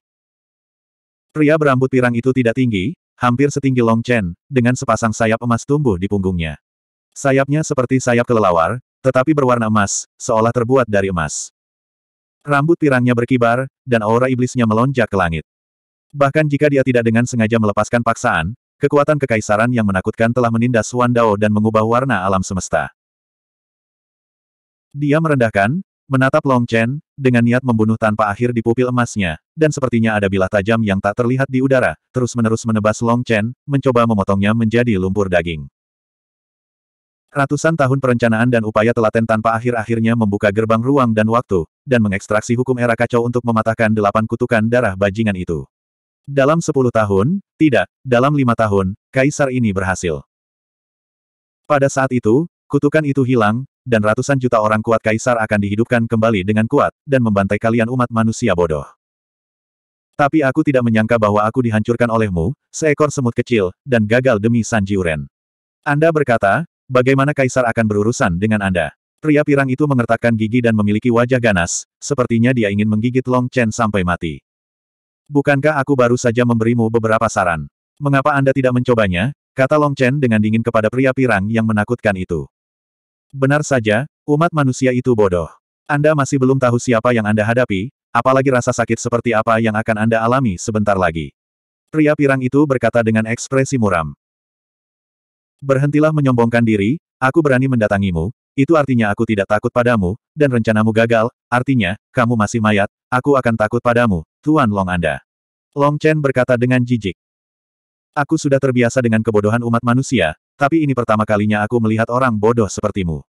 Pria berambut pirang itu tidak tinggi, hampir setinggi Long Chen, dengan sepasang sayap emas tumbuh di punggungnya. Sayapnya seperti sayap kelelawar, tetapi berwarna emas, seolah terbuat dari emas. Rambut pirangnya berkibar, dan aura iblisnya melonjak ke langit. Bahkan jika dia tidak dengan sengaja melepaskan paksaan, Kekuatan kekaisaran yang menakutkan telah menindas Wan Dao dan mengubah warna alam semesta. Dia merendahkan, menatap Long Chen, dengan niat membunuh tanpa akhir di pupil emasnya, dan sepertinya ada bilah tajam yang tak terlihat di udara, terus-menerus menebas Long Chen, mencoba memotongnya menjadi lumpur daging. Ratusan tahun perencanaan dan upaya telaten tanpa akhir-akhirnya membuka gerbang ruang dan waktu, dan mengekstraksi hukum era kacau untuk mematahkan delapan kutukan darah bajingan itu. Dalam sepuluh tahun, tidak, dalam lima tahun, kaisar ini berhasil. Pada saat itu, kutukan itu hilang, dan ratusan juta orang kuat kaisar akan dihidupkan kembali dengan kuat, dan membantai kalian umat manusia bodoh. Tapi aku tidak menyangka bahwa aku dihancurkan olehmu, seekor semut kecil, dan gagal demi Sanjiuren. Anda berkata, bagaimana kaisar akan berurusan dengan Anda? Pria pirang itu mengertakkan gigi dan memiliki wajah ganas, sepertinya dia ingin menggigit Long Chen sampai mati. Bukankah aku baru saja memberimu beberapa saran? Mengapa Anda tidak mencobanya? Kata Long Chen dengan dingin kepada pria pirang yang menakutkan itu. Benar saja, umat manusia itu bodoh. Anda masih belum tahu siapa yang Anda hadapi, apalagi rasa sakit seperti apa yang akan Anda alami sebentar lagi. Pria pirang itu berkata dengan ekspresi muram. Berhentilah menyombongkan diri, aku berani mendatangimu, itu artinya aku tidak takut padamu, dan rencanamu gagal, artinya, kamu masih mayat, aku akan takut padamu, Tuan Long Anda. Long Chen berkata dengan jijik. Aku sudah terbiasa dengan kebodohan umat manusia, tapi ini pertama kalinya aku melihat orang bodoh sepertimu.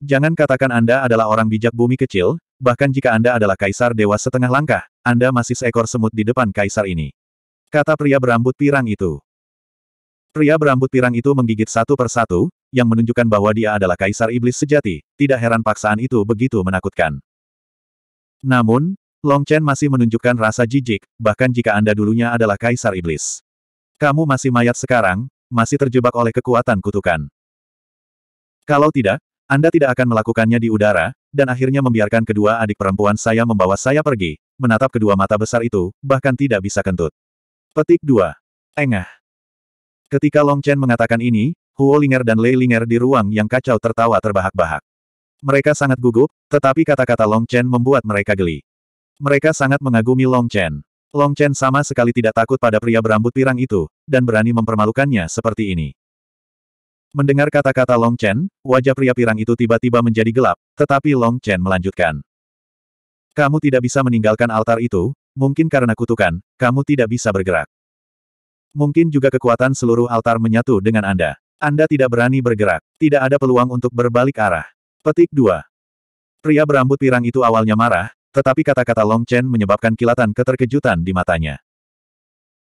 Jangan katakan Anda adalah orang bijak bumi kecil, bahkan jika Anda adalah kaisar dewa setengah langkah, Anda masih seekor semut di depan kaisar ini. Kata pria berambut pirang itu. Pria berambut pirang itu menggigit satu persatu, yang menunjukkan bahwa dia adalah kaisar iblis sejati, tidak heran paksaan itu begitu menakutkan. Namun, Long Chen masih menunjukkan rasa jijik, bahkan jika Anda dulunya adalah kaisar iblis. Kamu masih mayat sekarang, masih terjebak oleh kekuatan kutukan. Kalau tidak, Anda tidak akan melakukannya di udara, dan akhirnya membiarkan kedua adik perempuan saya membawa saya pergi, menatap kedua mata besar itu, bahkan tidak bisa kentut. Petik 2. Engah. Ketika Long Chen mengatakan ini, Huo Linger dan Lei Linger di ruang yang kacau tertawa terbahak-bahak. Mereka sangat gugup, tetapi kata-kata Long Chen membuat mereka geli. Mereka sangat mengagumi Long Chen. Long Chen sama sekali tidak takut pada pria berambut pirang itu, dan berani mempermalukannya seperti ini. Mendengar kata-kata Long Chen, wajah pria pirang itu tiba-tiba menjadi gelap, tetapi Long Chen melanjutkan. Kamu tidak bisa meninggalkan altar itu, mungkin karena kutukan, kamu tidak bisa bergerak. Mungkin juga kekuatan seluruh altar menyatu dengan Anda. Anda tidak berani bergerak. Tidak ada peluang untuk berbalik arah. Petik 2. Pria berambut pirang itu awalnya marah, tetapi kata-kata Long Chen menyebabkan kilatan keterkejutan di matanya.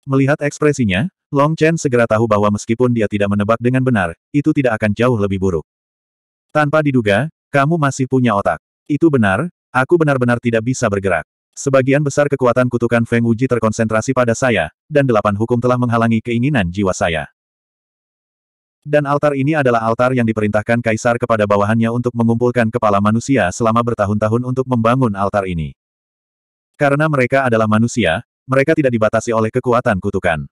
Melihat ekspresinya, Long Chen segera tahu bahwa meskipun dia tidak menebak dengan benar, itu tidak akan jauh lebih buruk. Tanpa diduga, kamu masih punya otak. Itu benar, aku benar-benar tidak bisa bergerak. Sebagian besar kekuatan kutukan Feng Wuji terkonsentrasi pada saya, dan delapan hukum telah menghalangi keinginan jiwa saya. Dan altar ini adalah altar yang diperintahkan kaisar kepada bawahannya untuk mengumpulkan kepala manusia selama bertahun-tahun untuk membangun altar ini. Karena mereka adalah manusia, mereka tidak dibatasi oleh kekuatan kutukan.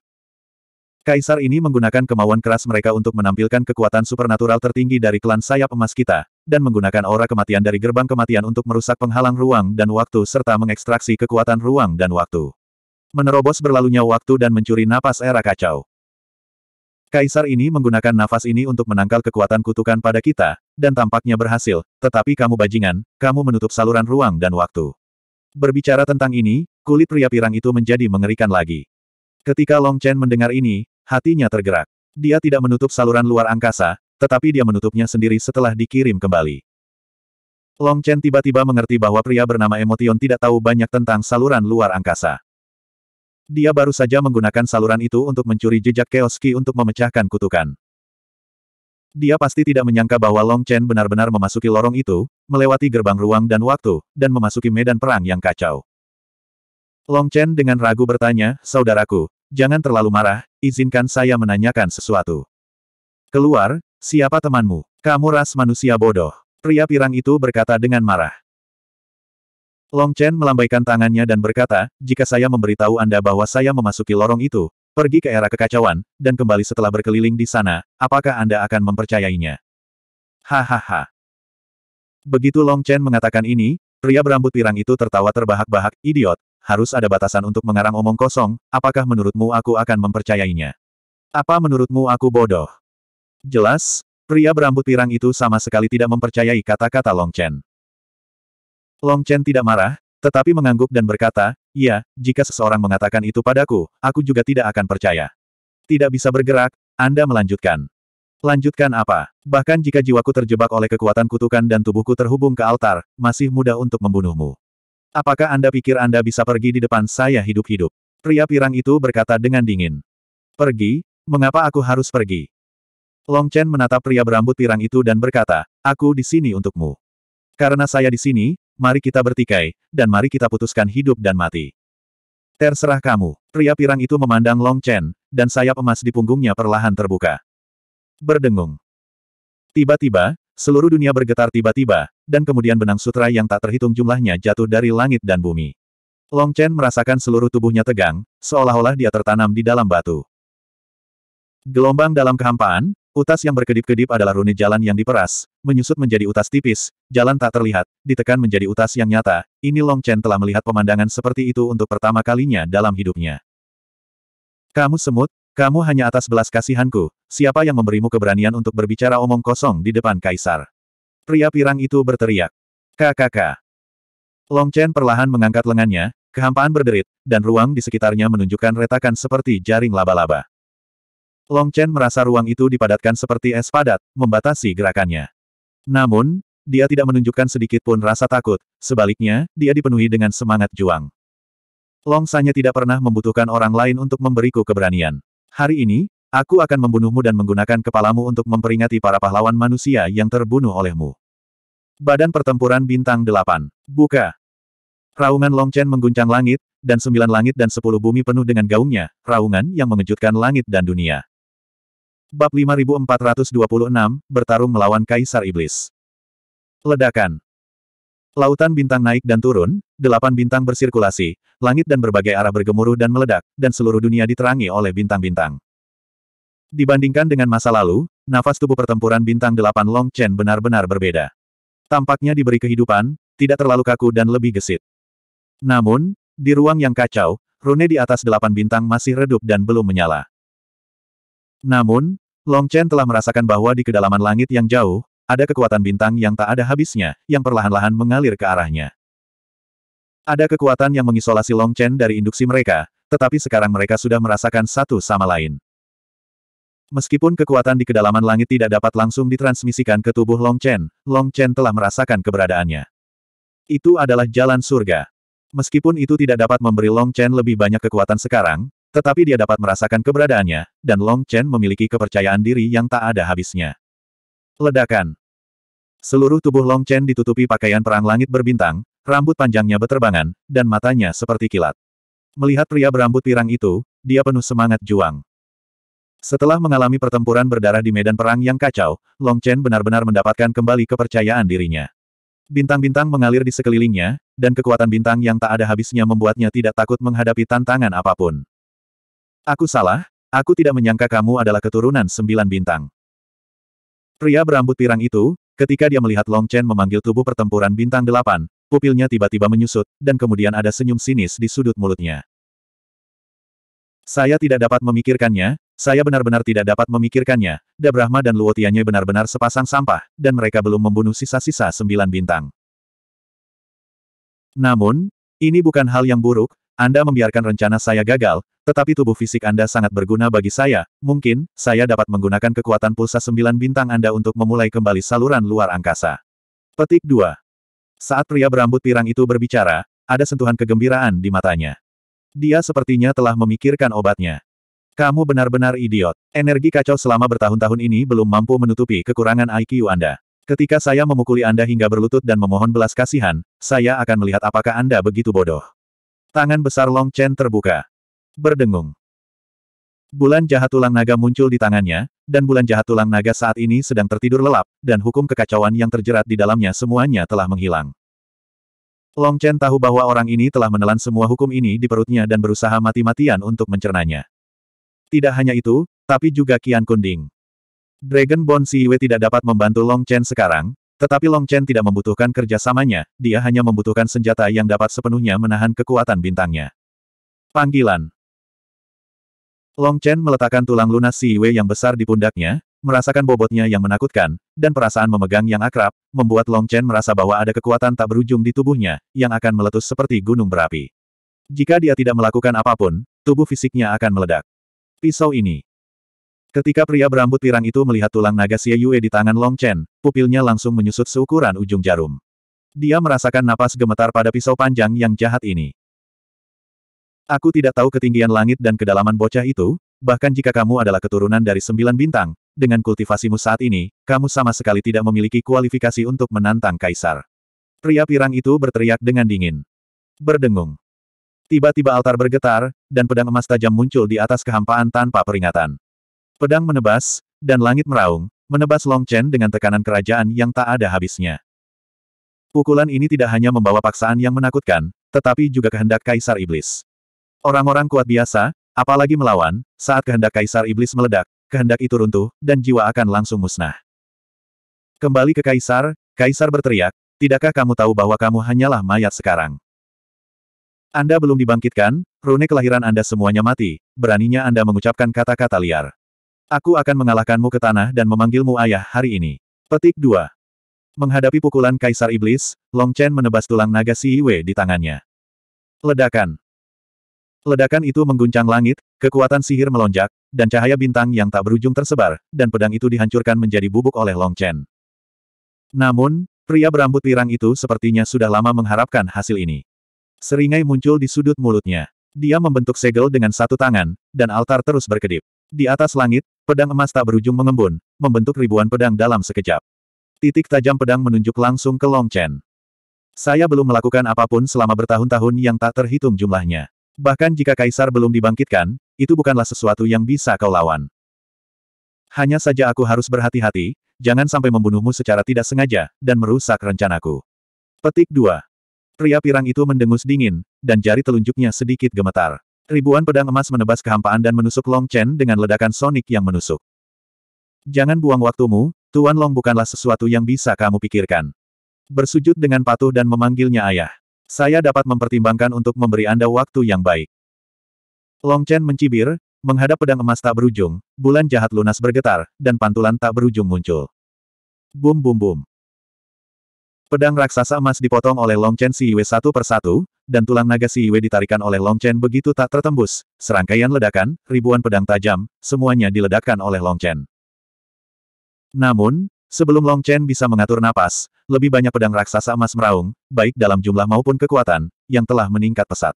Kaisar ini menggunakan kemauan keras mereka untuk menampilkan kekuatan supernatural tertinggi dari klan sayap emas kita, dan menggunakan aura kematian dari gerbang kematian untuk merusak penghalang ruang dan waktu serta mengekstraksi kekuatan ruang dan waktu. Menerobos berlalunya waktu dan mencuri napas era kacau. Kaisar ini menggunakan nafas ini untuk menangkal kekuatan kutukan pada kita, dan tampaknya berhasil, tetapi kamu bajingan, kamu menutup saluran ruang dan waktu. Berbicara tentang ini, kulit pria pirang itu menjadi mengerikan lagi. Ketika Long Chen mendengar ini, hatinya tergerak. Dia tidak menutup saluran luar angkasa, tetapi dia menutupnya sendiri setelah dikirim kembali. Long Chen tiba-tiba mengerti bahwa pria bernama Emotion tidak tahu banyak tentang saluran luar angkasa. Dia baru saja menggunakan saluran itu untuk mencuri jejak Keoski untuk memecahkan kutukan. Dia pasti tidak menyangka bahwa Long Chen benar-benar memasuki lorong itu, melewati gerbang ruang dan waktu, dan memasuki medan perang yang kacau. Long Chen dengan ragu bertanya, Saudaraku, jangan terlalu marah, izinkan saya menanyakan sesuatu. Keluar, siapa temanmu? Kamu ras manusia bodoh. Pria pirang itu berkata dengan marah. Long Chen melambaikan tangannya dan berkata, jika saya memberitahu Anda bahwa saya memasuki lorong itu, pergi ke era kekacauan, dan kembali setelah berkeliling di sana, apakah Anda akan mempercayainya? Hahaha. Begitu Long Chen mengatakan ini, pria berambut pirang itu tertawa terbahak-bahak, idiot, harus ada batasan untuk mengarang omong kosong, apakah menurutmu aku akan mempercayainya? Apa menurutmu aku bodoh? Jelas, pria berambut pirang itu sama sekali tidak mempercayai kata-kata Long Chen. Long Chen tidak marah, tetapi mengangguk dan berkata, ya, jika seseorang mengatakan itu padaku, aku juga tidak akan percaya. Tidak bisa bergerak, Anda melanjutkan. Lanjutkan apa? Bahkan jika jiwaku terjebak oleh kekuatan kutukan dan tubuhku terhubung ke altar, masih mudah untuk membunuhmu. Apakah Anda pikir Anda bisa pergi di depan saya hidup-hidup? Pria pirang itu berkata dengan dingin. Pergi? Mengapa aku harus pergi? Long Chen menatap pria berambut pirang itu dan berkata, Aku di sini untukmu. Karena saya di sini, mari kita bertikai, dan mari kita putuskan hidup dan mati. Terserah kamu, pria pirang itu memandang Long Chen, dan sayap emas di punggungnya perlahan terbuka. Berdengung. Tiba-tiba, seluruh dunia bergetar tiba-tiba, dan kemudian benang sutra yang tak terhitung jumlahnya jatuh dari langit dan bumi. Long Chen merasakan seluruh tubuhnya tegang, seolah-olah dia tertanam di dalam batu. Gelombang dalam kehampaan, Utas yang berkedip-kedip adalah rune jalan yang diperas, menyusut menjadi utas tipis, jalan tak terlihat, ditekan menjadi utas yang nyata. Ini Long Chen telah melihat pemandangan seperti itu untuk pertama kalinya dalam hidupnya. Kamu semut, kamu hanya atas belas kasihanku, siapa yang memberimu keberanian untuk berbicara omong kosong di depan kaisar? Pria pirang itu berteriak. Kakak. Long Chen perlahan mengangkat lengannya, kehampaan berderit, dan ruang di sekitarnya menunjukkan retakan seperti jaring laba-laba. Long Chen merasa ruang itu dipadatkan seperti es padat, membatasi gerakannya. Namun, dia tidak menunjukkan sedikit pun rasa takut, sebaliknya, dia dipenuhi dengan semangat juang. Long Sanya tidak pernah membutuhkan orang lain untuk memberiku keberanian. Hari ini, aku akan membunuhmu dan menggunakan kepalamu untuk memperingati para pahlawan manusia yang terbunuh olehmu. Badan Pertempuran Bintang 8. Buka. Raungan Long Chen mengguncang langit, dan sembilan langit dan sepuluh bumi penuh dengan gaungnya, raungan yang mengejutkan langit dan dunia. Bab 5426, Bertarung Melawan Kaisar Iblis. Ledakan. Lautan bintang naik dan turun, delapan bintang bersirkulasi, langit dan berbagai arah bergemuruh dan meledak, dan seluruh dunia diterangi oleh bintang-bintang. Dibandingkan dengan masa lalu, nafas tubuh pertempuran bintang delapan Long Chen benar-benar berbeda. Tampaknya diberi kehidupan, tidak terlalu kaku dan lebih gesit. Namun, di ruang yang kacau, rune di atas delapan bintang masih redup dan belum menyala. Namun, Long Chen telah merasakan bahwa di kedalaman langit yang jauh, ada kekuatan bintang yang tak ada habisnya, yang perlahan-lahan mengalir ke arahnya. Ada kekuatan yang mengisolasi Long Chen dari induksi mereka, tetapi sekarang mereka sudah merasakan satu sama lain. Meskipun kekuatan di kedalaman langit tidak dapat langsung ditransmisikan ke tubuh Long Chen, Long Chen telah merasakan keberadaannya. Itu adalah jalan surga. Meskipun itu tidak dapat memberi Long Chen lebih banyak kekuatan sekarang, tetapi dia dapat merasakan keberadaannya, dan Long Chen memiliki kepercayaan diri yang tak ada habisnya. Ledakan. Seluruh tubuh Long Chen ditutupi pakaian perang langit berbintang, rambut panjangnya beterbangan, dan matanya seperti kilat. Melihat pria berambut pirang itu, dia penuh semangat juang. Setelah mengalami pertempuran berdarah di medan perang yang kacau, Long Chen benar-benar mendapatkan kembali kepercayaan dirinya. Bintang-bintang mengalir di sekelilingnya, dan kekuatan bintang yang tak ada habisnya membuatnya tidak takut menghadapi tantangan apapun. Aku salah, aku tidak menyangka kamu adalah keturunan sembilan bintang. Pria berambut pirang itu, ketika dia melihat Long Chen memanggil tubuh pertempuran bintang delapan, pupilnya tiba-tiba menyusut, dan kemudian ada senyum sinis di sudut mulutnya. Saya tidak dapat memikirkannya, saya benar-benar tidak dapat memikirkannya, Da Brahma dan Luotianye benar-benar sepasang sampah, dan mereka belum membunuh sisa-sisa sembilan bintang. Namun, ini bukan hal yang buruk, anda membiarkan rencana saya gagal, tetapi tubuh fisik Anda sangat berguna bagi saya. Mungkin, saya dapat menggunakan kekuatan pulsa sembilan bintang Anda untuk memulai kembali saluran luar angkasa. Petik 2. Saat pria berambut pirang itu berbicara, ada sentuhan kegembiraan di matanya. Dia sepertinya telah memikirkan obatnya. Kamu benar-benar idiot. Energi kacau selama bertahun-tahun ini belum mampu menutupi kekurangan IQ Anda. Ketika saya memukuli Anda hingga berlutut dan memohon belas kasihan, saya akan melihat apakah Anda begitu bodoh. Tangan besar Long Chen terbuka. Berdengung. Bulan jahat tulang naga muncul di tangannya, dan bulan jahat tulang naga saat ini sedang tertidur lelap, dan hukum kekacauan yang terjerat di dalamnya semuanya telah menghilang. Long Chen tahu bahwa orang ini telah menelan semua hukum ini di perutnya dan berusaha mati-matian untuk mencernanya. Tidak hanya itu, tapi juga Kian Kunding. Dragon Bone Siwe tidak dapat membantu Long Chen sekarang, tetapi Long Chen tidak membutuhkan kerjasamanya, dia hanya membutuhkan senjata yang dapat sepenuhnya menahan kekuatan bintangnya. Panggilan Long Chen meletakkan tulang lunas Si Wei yang besar di pundaknya, merasakan bobotnya yang menakutkan, dan perasaan memegang yang akrab, membuat Long Chen merasa bahwa ada kekuatan tak berujung di tubuhnya, yang akan meletus seperti gunung berapi. Jika dia tidak melakukan apapun, tubuh fisiknya akan meledak. Pisau ini. Ketika pria berambut pirang itu melihat tulang naga Xie Yue di tangan Long Chen, pupilnya langsung menyusut seukuran ujung jarum. Dia merasakan napas gemetar pada pisau panjang yang jahat ini. Aku tidak tahu ketinggian langit dan kedalaman bocah itu, bahkan jika kamu adalah keturunan dari sembilan bintang, dengan kultivasimu saat ini, kamu sama sekali tidak memiliki kualifikasi untuk menantang kaisar. Pria pirang itu berteriak dengan dingin. Berdengung. Tiba-tiba altar bergetar, dan pedang emas tajam muncul di atas kehampaan tanpa peringatan. Pedang menebas, dan langit meraung, menebas Long Chen dengan tekanan kerajaan yang tak ada habisnya. Pukulan ini tidak hanya membawa paksaan yang menakutkan, tetapi juga kehendak Kaisar Iblis. Orang-orang kuat biasa, apalagi melawan, saat kehendak Kaisar Iblis meledak, kehendak itu runtuh, dan jiwa akan langsung musnah. Kembali ke Kaisar, Kaisar berteriak, tidakkah kamu tahu bahwa kamu hanyalah mayat sekarang? Anda belum dibangkitkan, rune kelahiran Anda semuanya mati, beraninya Anda mengucapkan kata-kata liar. Aku akan mengalahkanmu ke tanah dan memanggilmu ayah hari ini. Petik 2. Menghadapi pukulan Kaisar Iblis, Long Chen menebas tulang naga Si Yiwei di tangannya. Ledakan. Ledakan itu mengguncang langit, kekuatan sihir melonjak, dan cahaya bintang yang tak berujung tersebar, dan pedang itu dihancurkan menjadi bubuk oleh Long Chen. Namun, pria berambut pirang itu sepertinya sudah lama mengharapkan hasil ini. Seringai muncul di sudut mulutnya. Dia membentuk segel dengan satu tangan, dan altar terus berkedip. Di atas langit, Pedang emas tak berujung mengembun, membentuk ribuan pedang dalam sekejap. Titik tajam pedang menunjuk langsung ke Long Chen. Saya belum melakukan apapun selama bertahun-tahun yang tak terhitung jumlahnya. Bahkan jika Kaisar belum dibangkitkan, itu bukanlah sesuatu yang bisa kau lawan. Hanya saja aku harus berhati-hati, jangan sampai membunuhmu secara tidak sengaja, dan merusak rencanaku. Petik 2. Pria pirang itu mendengus dingin, dan jari telunjuknya sedikit gemetar. Ribuan pedang emas menebas kehampaan dan menusuk Long Chen dengan ledakan sonik yang menusuk. Jangan buang waktumu, Tuan Long bukanlah sesuatu yang bisa kamu pikirkan. Bersujud dengan patuh dan memanggilnya ayah. Saya dapat mempertimbangkan untuk memberi Anda waktu yang baik. Long Chen mencibir, menghadap pedang emas tak berujung, bulan jahat lunas bergetar, dan pantulan tak berujung muncul. Bum bum bum. Pedang raksasa emas dipotong oleh Long Chen Siwe satu persatu, dan tulang naga Si Yue ditarikan oleh Long Chen begitu tak tertembus. Serangkaian ledakan, ribuan pedang tajam, semuanya diledakkan oleh Long Chen. Namun, sebelum Long Chen bisa mengatur napas, lebih banyak pedang raksasa emas meraung, baik dalam jumlah maupun kekuatan, yang telah meningkat pesat.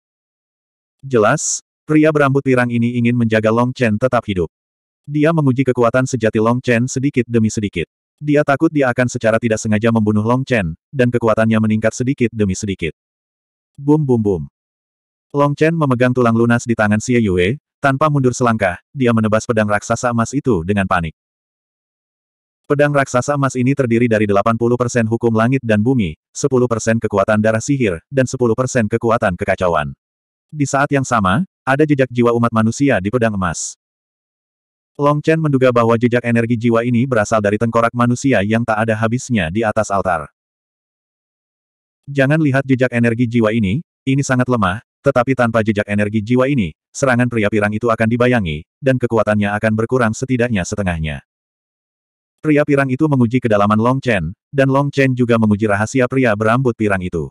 Jelas, pria berambut pirang ini ingin menjaga Long Chen tetap hidup. Dia menguji kekuatan sejati Long Chen sedikit demi sedikit. Dia takut dia akan secara tidak sengaja membunuh Long Chen, dan kekuatannya meningkat sedikit demi sedikit. Bum bum bum. Long Chen memegang tulang lunas di tangan Xie Yue, tanpa mundur selangkah, dia menebas pedang raksasa emas itu dengan panik. Pedang raksasa emas ini terdiri dari 80% hukum langit dan bumi, 10% kekuatan darah sihir, dan 10% kekuatan kekacauan. Di saat yang sama, ada jejak jiwa umat manusia di pedang emas. Long Chen menduga bahwa jejak energi jiwa ini berasal dari tengkorak manusia yang tak ada habisnya di atas altar. Jangan lihat jejak energi jiwa ini, ini sangat lemah, tetapi tanpa jejak energi jiwa ini, serangan pria pirang itu akan dibayangi, dan kekuatannya akan berkurang setidaknya setengahnya. Pria pirang itu menguji kedalaman Long Chen, dan Long Chen juga menguji rahasia pria berambut pirang itu.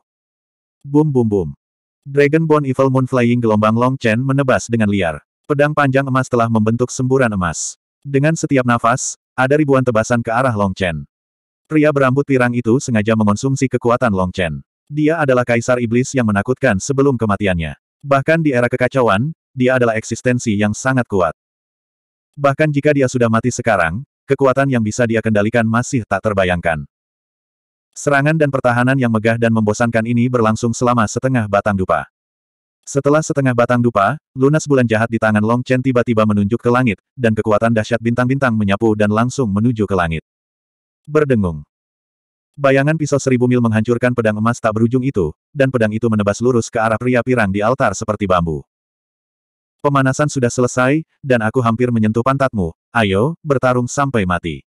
Boom, boom, boom. Dragon Bone Evil Moon Flying gelombang Long Chen menebas dengan liar. Pedang panjang emas telah membentuk semburan emas. Dengan setiap nafas, ada ribuan tebasan ke arah Long Chen. Pria berambut pirang itu sengaja mengonsumsi kekuatan Long Chen. Dia adalah kaisar iblis yang menakutkan sebelum kematiannya. Bahkan di era kekacauan, dia adalah eksistensi yang sangat kuat. Bahkan jika dia sudah mati sekarang, kekuatan yang bisa dia kendalikan masih tak terbayangkan. Serangan dan pertahanan yang megah dan membosankan ini berlangsung selama setengah batang dupa. Setelah setengah batang dupa, lunas bulan jahat di tangan Long Chen tiba-tiba menunjuk ke langit, dan kekuatan dahsyat bintang-bintang menyapu dan langsung menuju ke langit. Berdengung. Bayangan pisau seribu mil menghancurkan pedang emas tak berujung itu, dan pedang itu menebas lurus ke arah pria pirang di altar seperti bambu. Pemanasan sudah selesai, dan aku hampir menyentuh pantatmu. Ayo, bertarung sampai mati.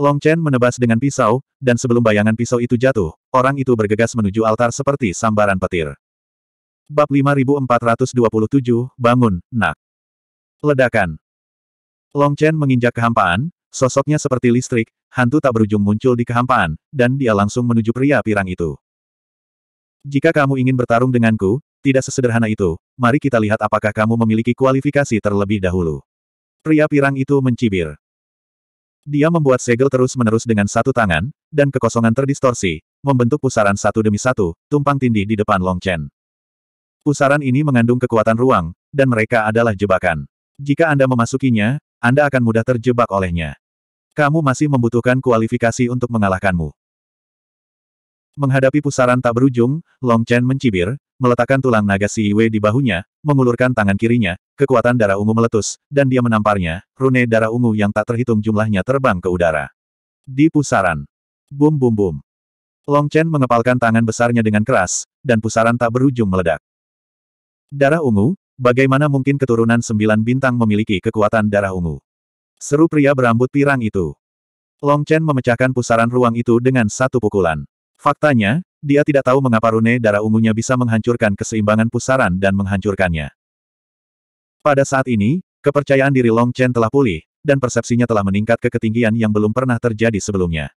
Long Chen menebas dengan pisau, dan sebelum bayangan pisau itu jatuh, orang itu bergegas menuju altar seperti sambaran petir. Bab 5427, Bangun, Nak. Ledakan. Long Chen menginjak kehampaan, Sosoknya seperti listrik, hantu tak berujung muncul di kehampaan, dan dia langsung menuju pria pirang itu. Jika kamu ingin bertarung denganku, tidak sesederhana itu, mari kita lihat apakah kamu memiliki kualifikasi terlebih dahulu. Pria pirang itu mencibir. Dia membuat segel terus-menerus dengan satu tangan, dan kekosongan terdistorsi, membentuk pusaran satu demi satu, tumpang tindih di depan Long Chen. Pusaran ini mengandung kekuatan ruang, dan mereka adalah jebakan. Jika Anda memasukinya, anda akan mudah terjebak olehnya. Kamu masih membutuhkan kualifikasi untuk mengalahkanmu. Menghadapi pusaran tak berujung, Long Chen mencibir, meletakkan tulang naga Si Wei di bahunya, mengulurkan tangan kirinya, kekuatan darah ungu meletus, dan dia menamparnya, rune darah ungu yang tak terhitung jumlahnya terbang ke udara. Di pusaran. Bum bum bum. Long Chen mengepalkan tangan besarnya dengan keras, dan pusaran tak berujung meledak. Darah ungu, Bagaimana mungkin keturunan sembilan bintang memiliki kekuatan darah ungu? Seru pria berambut pirang itu. Long Chen memecahkan pusaran ruang itu dengan satu pukulan. Faktanya, dia tidak tahu mengapa rune darah ungunya bisa menghancurkan keseimbangan pusaran dan menghancurkannya. Pada saat ini, kepercayaan diri Long Chen telah pulih, dan persepsinya telah meningkat ke ketinggian yang belum pernah terjadi sebelumnya.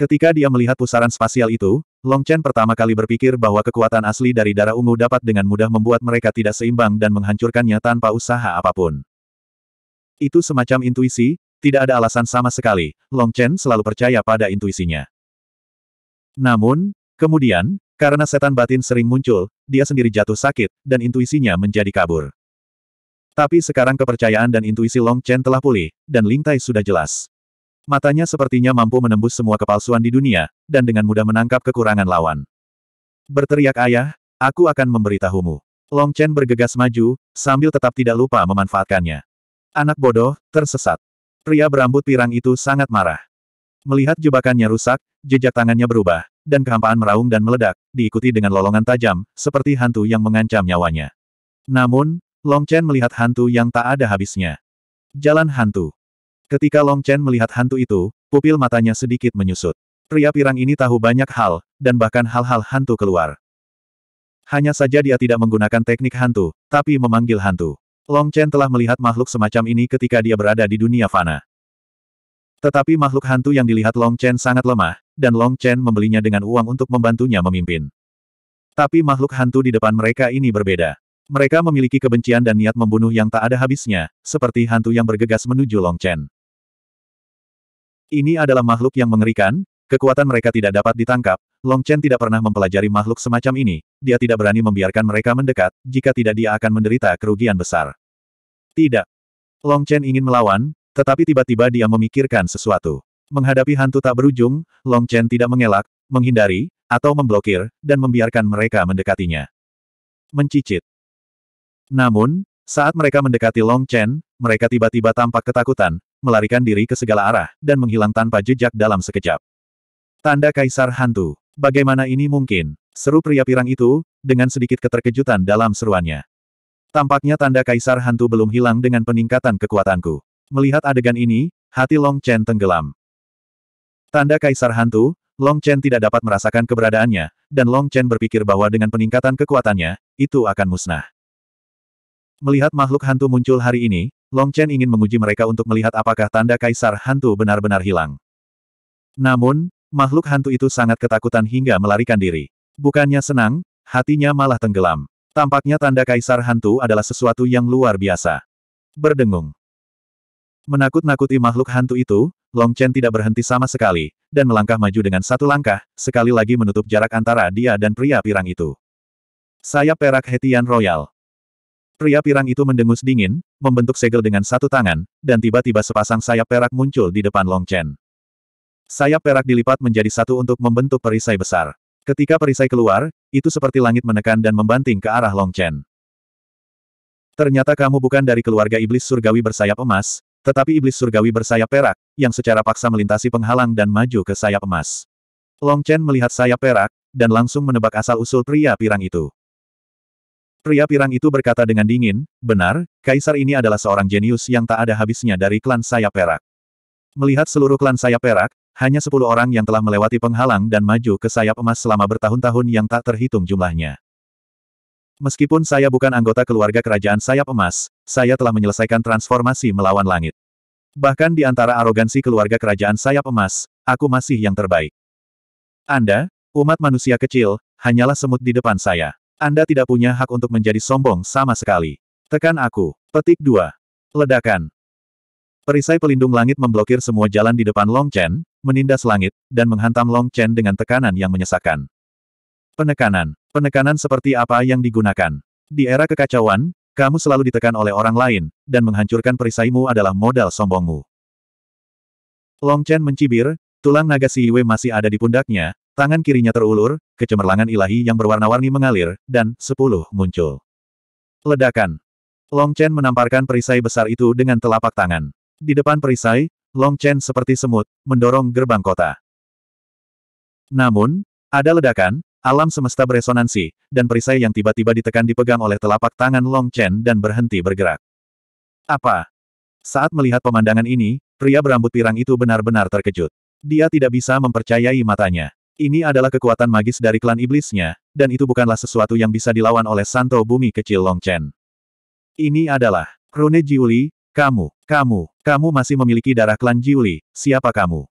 Ketika dia melihat pusaran spasial itu, Long Chen pertama kali berpikir bahwa kekuatan asli dari darah ungu dapat dengan mudah membuat mereka tidak seimbang dan menghancurkannya tanpa usaha apapun. Itu semacam intuisi, tidak ada alasan sama sekali, Long Chen selalu percaya pada intuisinya. Namun, kemudian, karena setan batin sering muncul, dia sendiri jatuh sakit, dan intuisinya menjadi kabur. Tapi sekarang kepercayaan dan intuisi Long Chen telah pulih, dan Ling Tai sudah jelas. Matanya sepertinya mampu menembus semua kepalsuan di dunia, dan dengan mudah menangkap kekurangan lawan. Berteriak ayah, aku akan memberitahumu. Long Chen bergegas maju, sambil tetap tidak lupa memanfaatkannya. Anak bodoh, tersesat. Pria berambut pirang itu sangat marah. Melihat jebakannya rusak, jejak tangannya berubah, dan kehampaan meraung dan meledak, diikuti dengan lolongan tajam, seperti hantu yang mengancam nyawanya. Namun, Long Chen melihat hantu yang tak ada habisnya. Jalan hantu. Ketika Long Chen melihat hantu itu, pupil matanya sedikit menyusut. Pria pirang ini tahu banyak hal, dan bahkan hal-hal hantu keluar. Hanya saja dia tidak menggunakan teknik hantu, tapi memanggil hantu. Long Chen telah melihat makhluk semacam ini ketika dia berada di dunia fana. Tetapi makhluk hantu yang dilihat Long Chen sangat lemah, dan Long Chen membelinya dengan uang untuk membantunya memimpin. Tapi makhluk hantu di depan mereka ini berbeda. Mereka memiliki kebencian dan niat membunuh yang tak ada habisnya, seperti hantu yang bergegas menuju Long Chen. Ini adalah makhluk yang mengerikan, kekuatan mereka tidak dapat ditangkap, Long Chen tidak pernah mempelajari makhluk semacam ini, dia tidak berani membiarkan mereka mendekat, jika tidak dia akan menderita kerugian besar. Tidak. Long Chen ingin melawan, tetapi tiba-tiba dia memikirkan sesuatu. Menghadapi hantu tak berujung, Long Chen tidak mengelak, menghindari, atau memblokir, dan membiarkan mereka mendekatinya. Mencicit. Namun, saat mereka mendekati Long Chen, mereka tiba-tiba tampak ketakutan, melarikan diri ke segala arah, dan menghilang tanpa jejak dalam sekejap. Tanda Kaisar Hantu. Bagaimana ini mungkin? Seru pria pirang itu, dengan sedikit keterkejutan dalam seruannya. Tampaknya tanda Kaisar Hantu belum hilang dengan peningkatan kekuatanku. Melihat adegan ini, hati Long Chen tenggelam. Tanda Kaisar Hantu, Long Chen tidak dapat merasakan keberadaannya, dan Long Chen berpikir bahwa dengan peningkatan kekuatannya, itu akan musnah. Melihat makhluk hantu muncul hari ini, Long Chen ingin menguji mereka untuk melihat apakah tanda kaisar hantu benar-benar hilang. Namun, makhluk hantu itu sangat ketakutan hingga melarikan diri. Bukannya senang, hatinya malah tenggelam. Tampaknya tanda kaisar hantu adalah sesuatu yang luar biasa. Berdengung. Menakut-nakuti makhluk hantu itu, Long Chen tidak berhenti sama sekali, dan melangkah maju dengan satu langkah, sekali lagi menutup jarak antara dia dan pria pirang itu. Sayap perak Hetian Royal. Pria pirang itu mendengus dingin, membentuk segel dengan satu tangan, dan tiba-tiba sepasang sayap perak muncul di depan Long Chen. Sayap perak dilipat menjadi satu untuk membentuk perisai besar. Ketika perisai keluar, itu seperti langit menekan dan membanting ke arah Long Chen. Ternyata kamu bukan dari keluarga iblis surgawi bersayap emas, tetapi iblis surgawi bersayap perak, yang secara paksa melintasi penghalang dan maju ke sayap emas. Long Chen melihat sayap perak, dan langsung menebak asal-usul pria pirang itu. Pria pirang itu berkata dengan dingin, benar, kaisar ini adalah seorang jenius yang tak ada habisnya dari klan sayap perak. Melihat seluruh klan sayap perak, hanya sepuluh orang yang telah melewati penghalang dan maju ke sayap emas selama bertahun-tahun yang tak terhitung jumlahnya. Meskipun saya bukan anggota keluarga kerajaan sayap emas, saya telah menyelesaikan transformasi melawan langit. Bahkan di antara arogansi keluarga kerajaan sayap emas, aku masih yang terbaik. Anda, umat manusia kecil, hanyalah semut di depan saya. Anda tidak punya hak untuk menjadi sombong sama sekali. Tekan aku. Petik 2. Ledakan. Perisai pelindung langit memblokir semua jalan di depan Long Chen, menindas langit, dan menghantam Long Chen dengan tekanan yang menyesakkan. Penekanan. Penekanan seperti apa yang digunakan? Di era kekacauan, kamu selalu ditekan oleh orang lain, dan menghancurkan perisaimu adalah modal sombongmu. Long Chen mencibir, Tulang naga Yue masih ada di pundaknya, tangan kirinya terulur, kecemerlangan ilahi yang berwarna-warni mengalir, dan sepuluh muncul. Ledakan. Long Chen menamparkan perisai besar itu dengan telapak tangan. Di depan perisai, Long Chen seperti semut, mendorong gerbang kota. Namun, ada ledakan, alam semesta beresonansi, dan perisai yang tiba-tiba ditekan dipegang oleh telapak tangan Long Chen dan berhenti bergerak. Apa? Saat melihat pemandangan ini, pria berambut pirang itu benar-benar terkejut. Dia tidak bisa mempercayai matanya. Ini adalah kekuatan magis dari klan iblisnya, dan itu bukanlah sesuatu yang bisa dilawan oleh Santo Bumi kecil Long Chen. Ini adalah Rune Jiuli, kamu, kamu, kamu masih memiliki darah klan Jiuli, siapa kamu?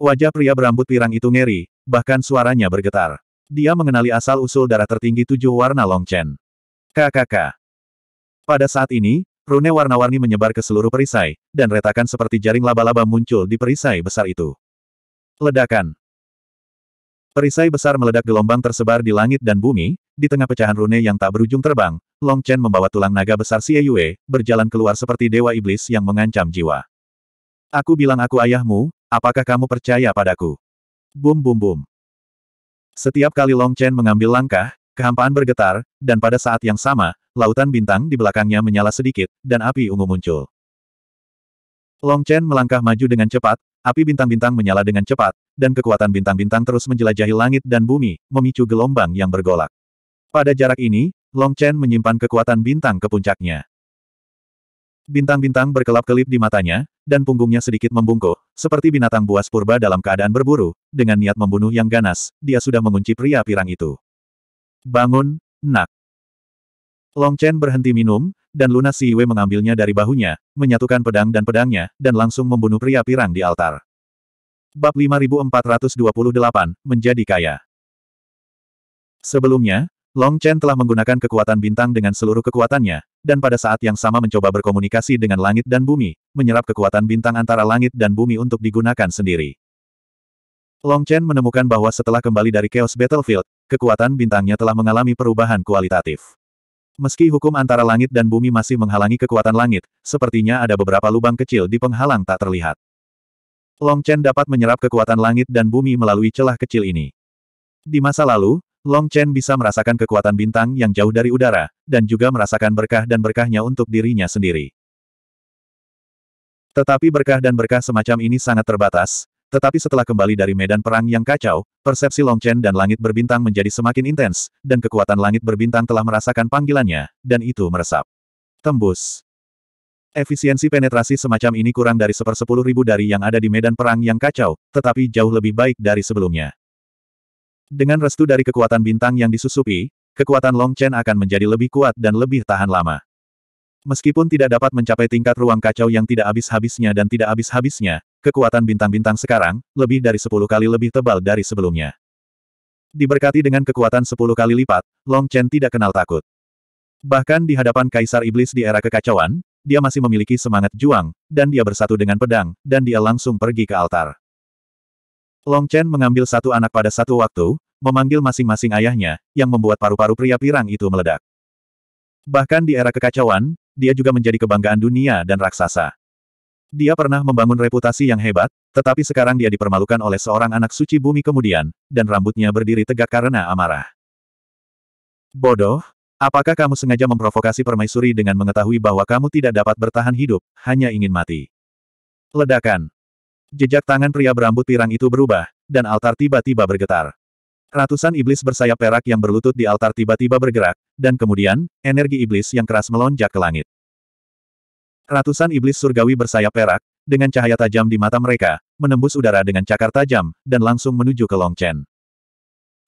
Wajah pria berambut pirang itu ngeri, bahkan suaranya bergetar. Dia mengenali asal-usul darah tertinggi tujuh warna Long Chen. KKK. Pada saat ini, rune warna-warni menyebar ke seluruh perisai, dan retakan seperti jaring laba-laba muncul di perisai besar itu. Ledakan. Perisai besar meledak gelombang tersebar di langit dan bumi, di tengah pecahan rune yang tak berujung terbang, Long Chen membawa tulang naga besar Xie Yue, berjalan keluar seperti dewa iblis yang mengancam jiwa. Aku bilang aku ayahmu, apakah kamu percaya padaku? Bum bum bum. Setiap kali Long Chen mengambil langkah, kehampaan bergetar, dan pada saat yang sama, lautan bintang di belakangnya menyala sedikit, dan api ungu muncul. Long Chen melangkah maju dengan cepat, Api bintang-bintang menyala dengan cepat, dan kekuatan bintang-bintang terus menjelajahi langit dan bumi, memicu gelombang yang bergolak. Pada jarak ini, Long Chen menyimpan kekuatan bintang ke puncaknya. Bintang-bintang berkelap-kelip di matanya, dan punggungnya sedikit membungkuk, seperti binatang buas purba dalam keadaan berburu, dengan niat membunuh yang ganas, dia sudah mengunci pria pirang itu. Bangun, nak. Long Chen berhenti minum, dan Luna Si mengambilnya dari bahunya, menyatukan pedang dan pedangnya, dan langsung membunuh pria pirang di altar. Bab 5428, Menjadi Kaya Sebelumnya, Long Chen telah menggunakan kekuatan bintang dengan seluruh kekuatannya, dan pada saat yang sama mencoba berkomunikasi dengan langit dan bumi, menyerap kekuatan bintang antara langit dan bumi untuk digunakan sendiri. Long Chen menemukan bahwa setelah kembali dari Chaos Battlefield, kekuatan bintangnya telah mengalami perubahan kualitatif. Meski hukum antara langit dan bumi masih menghalangi kekuatan langit, sepertinya ada beberapa lubang kecil di penghalang tak terlihat. Long Chen dapat menyerap kekuatan langit dan bumi melalui celah kecil ini. Di masa lalu, Long Chen bisa merasakan kekuatan bintang yang jauh dari udara, dan juga merasakan berkah dan berkahnya untuk dirinya sendiri. Tetapi berkah dan berkah semacam ini sangat terbatas, tetapi setelah kembali dari medan perang yang kacau, persepsi Long Chen dan langit berbintang menjadi semakin intens, dan kekuatan langit berbintang telah merasakan panggilannya, dan itu meresap. Tembus. Efisiensi penetrasi semacam ini kurang dari sepersepuluh ribu dari yang ada di medan perang yang kacau, tetapi jauh lebih baik dari sebelumnya. Dengan restu dari kekuatan bintang yang disusupi, kekuatan Long Chen akan menjadi lebih kuat dan lebih tahan lama. Meskipun tidak dapat mencapai tingkat ruang kacau yang tidak habis-habisnya dan tidak habis-habisnya, kekuatan bintang-bintang sekarang, lebih dari sepuluh kali lebih tebal dari sebelumnya. Diberkati dengan kekuatan sepuluh kali lipat, Long Chen tidak kenal takut. Bahkan di hadapan Kaisar Iblis di era kekacauan, dia masih memiliki semangat juang, dan dia bersatu dengan pedang, dan dia langsung pergi ke altar. Long Chen mengambil satu anak pada satu waktu, memanggil masing-masing ayahnya, yang membuat paru-paru pria pirang itu meledak. Bahkan di era kekacauan, dia juga menjadi kebanggaan dunia dan raksasa. Dia pernah membangun reputasi yang hebat, tetapi sekarang dia dipermalukan oleh seorang anak suci bumi kemudian, dan rambutnya berdiri tegak karena amarah. Bodoh, apakah kamu sengaja memprovokasi permaisuri dengan mengetahui bahwa kamu tidak dapat bertahan hidup, hanya ingin mati? Ledakan. Jejak tangan pria berambut pirang itu berubah, dan altar tiba-tiba bergetar. Ratusan iblis bersayap perak yang berlutut di altar tiba-tiba bergerak, dan kemudian, energi iblis yang keras melonjak ke langit. Ratusan iblis surgawi bersayap perak, dengan cahaya tajam di mata mereka, menembus udara dengan cakar tajam, dan langsung menuju ke Long Chen.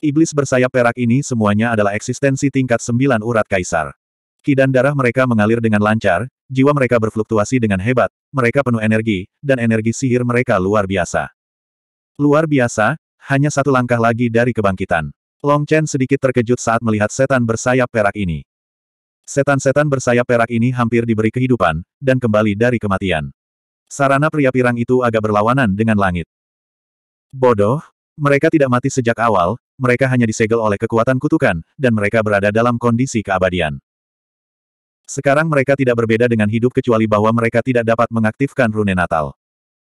Iblis bersayap perak ini semuanya adalah eksistensi tingkat sembilan urat kaisar. Kidan darah mereka mengalir dengan lancar, jiwa mereka berfluktuasi dengan hebat, mereka penuh energi, dan energi sihir mereka luar biasa. Luar biasa, hanya satu langkah lagi dari kebangkitan. Long Chen sedikit terkejut saat melihat setan bersayap perak ini. Setan-setan bersayap perak ini hampir diberi kehidupan, dan kembali dari kematian. Sarana pria pirang itu agak berlawanan dengan langit. Bodoh, mereka tidak mati sejak awal, mereka hanya disegel oleh kekuatan kutukan, dan mereka berada dalam kondisi keabadian. Sekarang mereka tidak berbeda dengan hidup kecuali bahwa mereka tidak dapat mengaktifkan rune natal.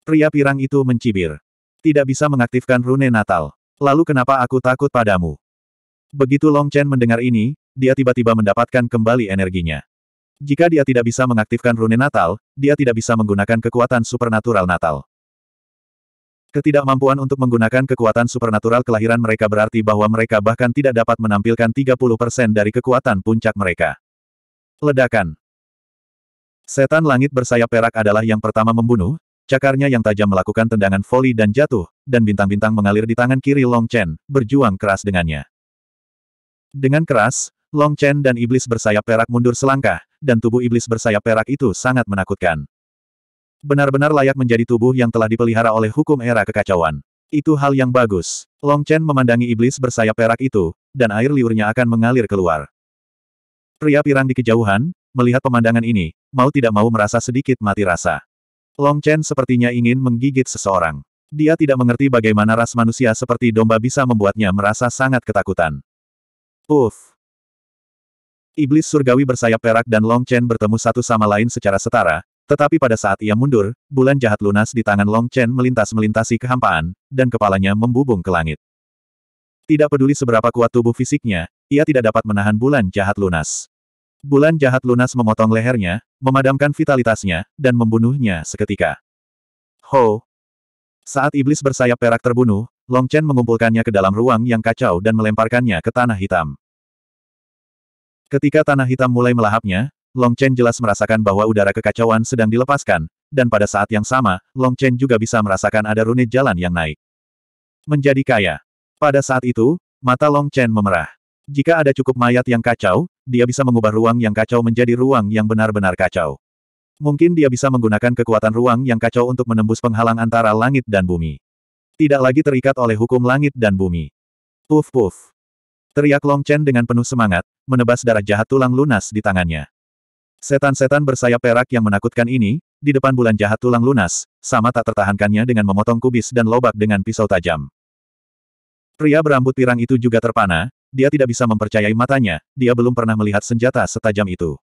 Pria pirang itu mencibir. Tidak bisa mengaktifkan rune natal. Lalu kenapa aku takut padamu? Begitu Long Chen mendengar ini, dia tiba-tiba mendapatkan kembali energinya. Jika dia tidak bisa mengaktifkan rune natal, dia tidak bisa menggunakan kekuatan supernatural natal. Ketidakmampuan untuk menggunakan kekuatan supernatural kelahiran mereka berarti bahwa mereka bahkan tidak dapat menampilkan 30% dari kekuatan puncak mereka. Ledakan Setan langit bersayap perak adalah yang pertama membunuh, cakarnya yang tajam melakukan tendangan voli dan jatuh, dan bintang-bintang mengalir di tangan kiri Long Chen, berjuang keras dengannya. Dengan keras, Long Chen dan iblis bersayap perak mundur selangkah, dan tubuh iblis bersayap perak itu sangat menakutkan. Benar-benar layak menjadi tubuh yang telah dipelihara oleh hukum era kekacauan. Itu hal yang bagus. Long Chen memandangi iblis bersayap perak itu, dan air liurnya akan mengalir keluar. Pria pirang di kejauhan, melihat pemandangan ini, mau tidak mau merasa sedikit mati rasa. Long Chen sepertinya ingin menggigit seseorang. Dia tidak mengerti bagaimana ras manusia seperti domba bisa membuatnya merasa sangat ketakutan. Uff, Iblis surgawi bersayap perak dan Long Chen bertemu satu sama lain secara setara, tetapi pada saat ia mundur, bulan jahat lunas di tangan Long Chen melintas-melintasi kehampaan, dan kepalanya membubung ke langit. Tidak peduli seberapa kuat tubuh fisiknya, ia tidak dapat menahan bulan jahat lunas. Bulan jahat lunas memotong lehernya, memadamkan vitalitasnya, dan membunuhnya seketika. Ho! Saat iblis bersayap perak terbunuh, Long Chen mengumpulkannya ke dalam ruang yang kacau dan melemparkannya ke tanah hitam. Ketika tanah hitam mulai melahapnya, Long Chen jelas merasakan bahwa udara kekacauan sedang dilepaskan, dan pada saat yang sama, Long Chen juga bisa merasakan ada rune jalan yang naik. Menjadi kaya. Pada saat itu, mata Long Chen memerah. Jika ada cukup mayat yang kacau, dia bisa mengubah ruang yang kacau menjadi ruang yang benar-benar kacau. Mungkin dia bisa menggunakan kekuatan ruang yang kacau untuk menembus penghalang antara langit dan bumi. Tidak lagi terikat oleh hukum langit dan bumi. Puf puf. Teriak Long Chen dengan penuh semangat, menebas darah jahat tulang lunas di tangannya. Setan-setan bersayap perak yang menakutkan ini, di depan bulan jahat tulang lunas, sama tak tertahankannya dengan memotong kubis dan lobak dengan pisau tajam. Pria berambut pirang itu juga terpana, dia tidak bisa mempercayai matanya, dia belum pernah melihat senjata setajam itu.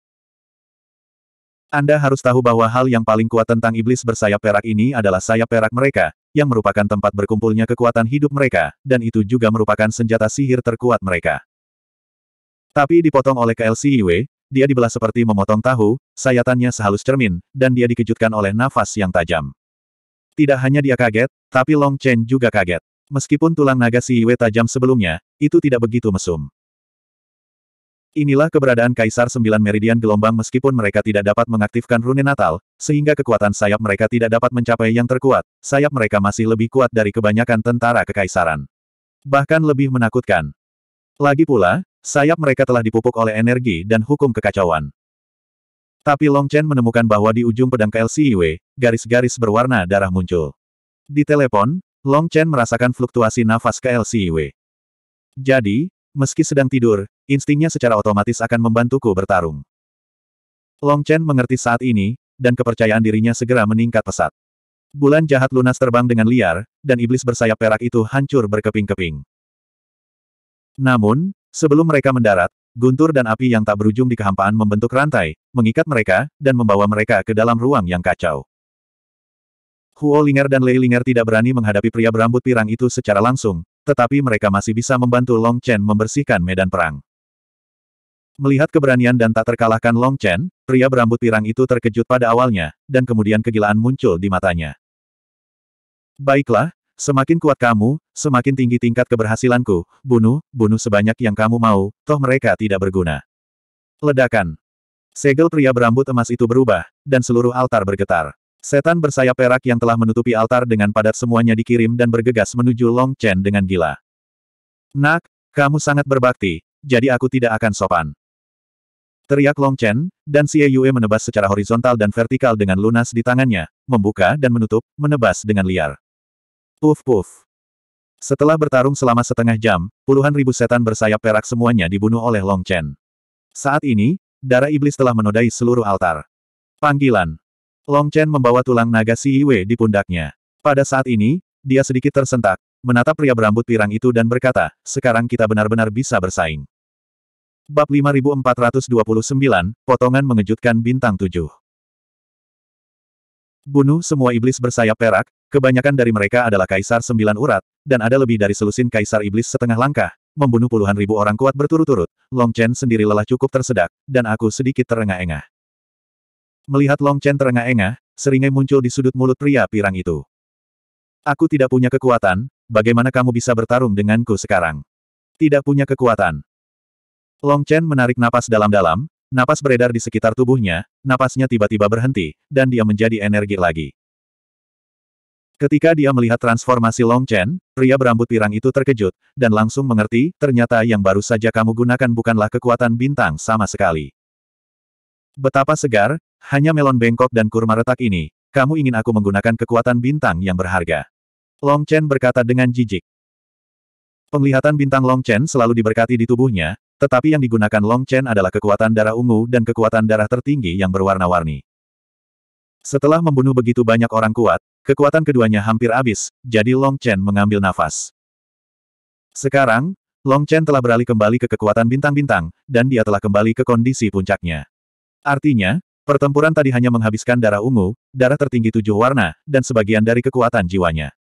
Anda harus tahu bahwa hal yang paling kuat tentang iblis bersayap perak ini adalah sayap perak mereka, yang merupakan tempat berkumpulnya kekuatan hidup mereka, dan itu juga merupakan senjata sihir terkuat mereka. Tapi dipotong oleh KLCIW, dia dibelah seperti memotong tahu, sayatannya sehalus cermin, dan dia dikejutkan oleh nafas yang tajam. Tidak hanya dia kaget, tapi Long Chen juga kaget. Meskipun tulang naga si Yue tajam sebelumnya, itu tidak begitu mesum. Inilah keberadaan Kaisar Sembilan Meridian Gelombang meskipun mereka tidak dapat mengaktifkan rune natal, sehingga kekuatan sayap mereka tidak dapat mencapai yang terkuat, sayap mereka masih lebih kuat dari kebanyakan tentara kekaisaran. Bahkan lebih menakutkan. Lagi pula, Sayap mereka telah dipupuk oleh energi dan hukum kekacauan. Tapi Long Chen menemukan bahwa di ujung pedang KLCIW, garis-garis berwarna darah muncul. Di telepon, Long Chen merasakan fluktuasi nafas KLCIW. Jadi, meski sedang tidur, instingnya secara otomatis akan membantuku bertarung. Long Chen mengerti saat ini, dan kepercayaan dirinya segera meningkat pesat. Bulan jahat lunas terbang dengan liar, dan iblis bersayap perak itu hancur berkeping-keping. Namun, Sebelum mereka mendarat, guntur dan api yang tak berujung di kehampaan membentuk rantai, mengikat mereka, dan membawa mereka ke dalam ruang yang kacau. Huo Linger dan Lei Linger tidak berani menghadapi pria berambut pirang itu secara langsung, tetapi mereka masih bisa membantu Long Chen membersihkan medan perang. Melihat keberanian dan tak terkalahkan Long Chen, pria berambut pirang itu terkejut pada awalnya, dan kemudian kegilaan muncul di matanya. Baiklah, Semakin kuat kamu, semakin tinggi tingkat keberhasilanku, bunuh, bunuh sebanyak yang kamu mau, toh mereka tidak berguna. Ledakan. Segel pria berambut emas itu berubah, dan seluruh altar bergetar. Setan bersayap perak yang telah menutupi altar dengan padat semuanya dikirim dan bergegas menuju Long Chen dengan gila. Nak, kamu sangat berbakti, jadi aku tidak akan sopan. Teriak Long Chen, dan Xie Yue menebas secara horizontal dan vertikal dengan lunas di tangannya, membuka dan menutup, menebas dengan liar. Puf puf. Setelah bertarung selama setengah jam, puluhan ribu setan bersayap perak semuanya dibunuh oleh Long Chen. Saat ini, darah iblis telah menodai seluruh altar. Panggilan. Long Chen membawa tulang naga Si Yue di pundaknya. Pada saat ini, dia sedikit tersentak, menatap pria berambut pirang itu dan berkata, sekarang kita benar-benar bisa bersaing. Bab 5429, Potongan Mengejutkan Bintang 7 Bunuh semua iblis bersayap perak, kebanyakan dari mereka adalah kaisar sembilan urat, dan ada lebih dari selusin kaisar iblis setengah langkah, membunuh puluhan ribu orang kuat berturut-turut. Long Chen sendiri lelah cukup tersedak, dan aku sedikit terengah-engah. Melihat Long Chen terengah-engah, seringai muncul di sudut mulut pria pirang itu. Aku tidak punya kekuatan, bagaimana kamu bisa bertarung denganku sekarang? Tidak punya kekuatan. Long Chen menarik napas dalam-dalam, Napas beredar di sekitar tubuhnya, napasnya tiba-tiba berhenti, dan dia menjadi energi lagi. Ketika dia melihat transformasi Long Chen, pria berambut pirang itu terkejut, dan langsung mengerti, ternyata yang baru saja kamu gunakan bukanlah kekuatan bintang sama sekali. Betapa segar, hanya melon bengkok dan kurma retak ini, kamu ingin aku menggunakan kekuatan bintang yang berharga. Long Chen berkata dengan jijik. Penglihatan bintang Long Chen selalu diberkati di tubuhnya, tetapi yang digunakan Long Chen adalah kekuatan darah ungu dan kekuatan darah tertinggi yang berwarna-warni. Setelah membunuh begitu banyak orang kuat, kekuatan keduanya hampir habis, jadi Long Chen mengambil nafas. Sekarang, Long Chen telah beralih kembali ke kekuatan bintang-bintang, dan dia telah kembali ke kondisi puncaknya. Artinya, pertempuran tadi hanya menghabiskan darah ungu, darah tertinggi tujuh warna, dan sebagian dari kekuatan jiwanya.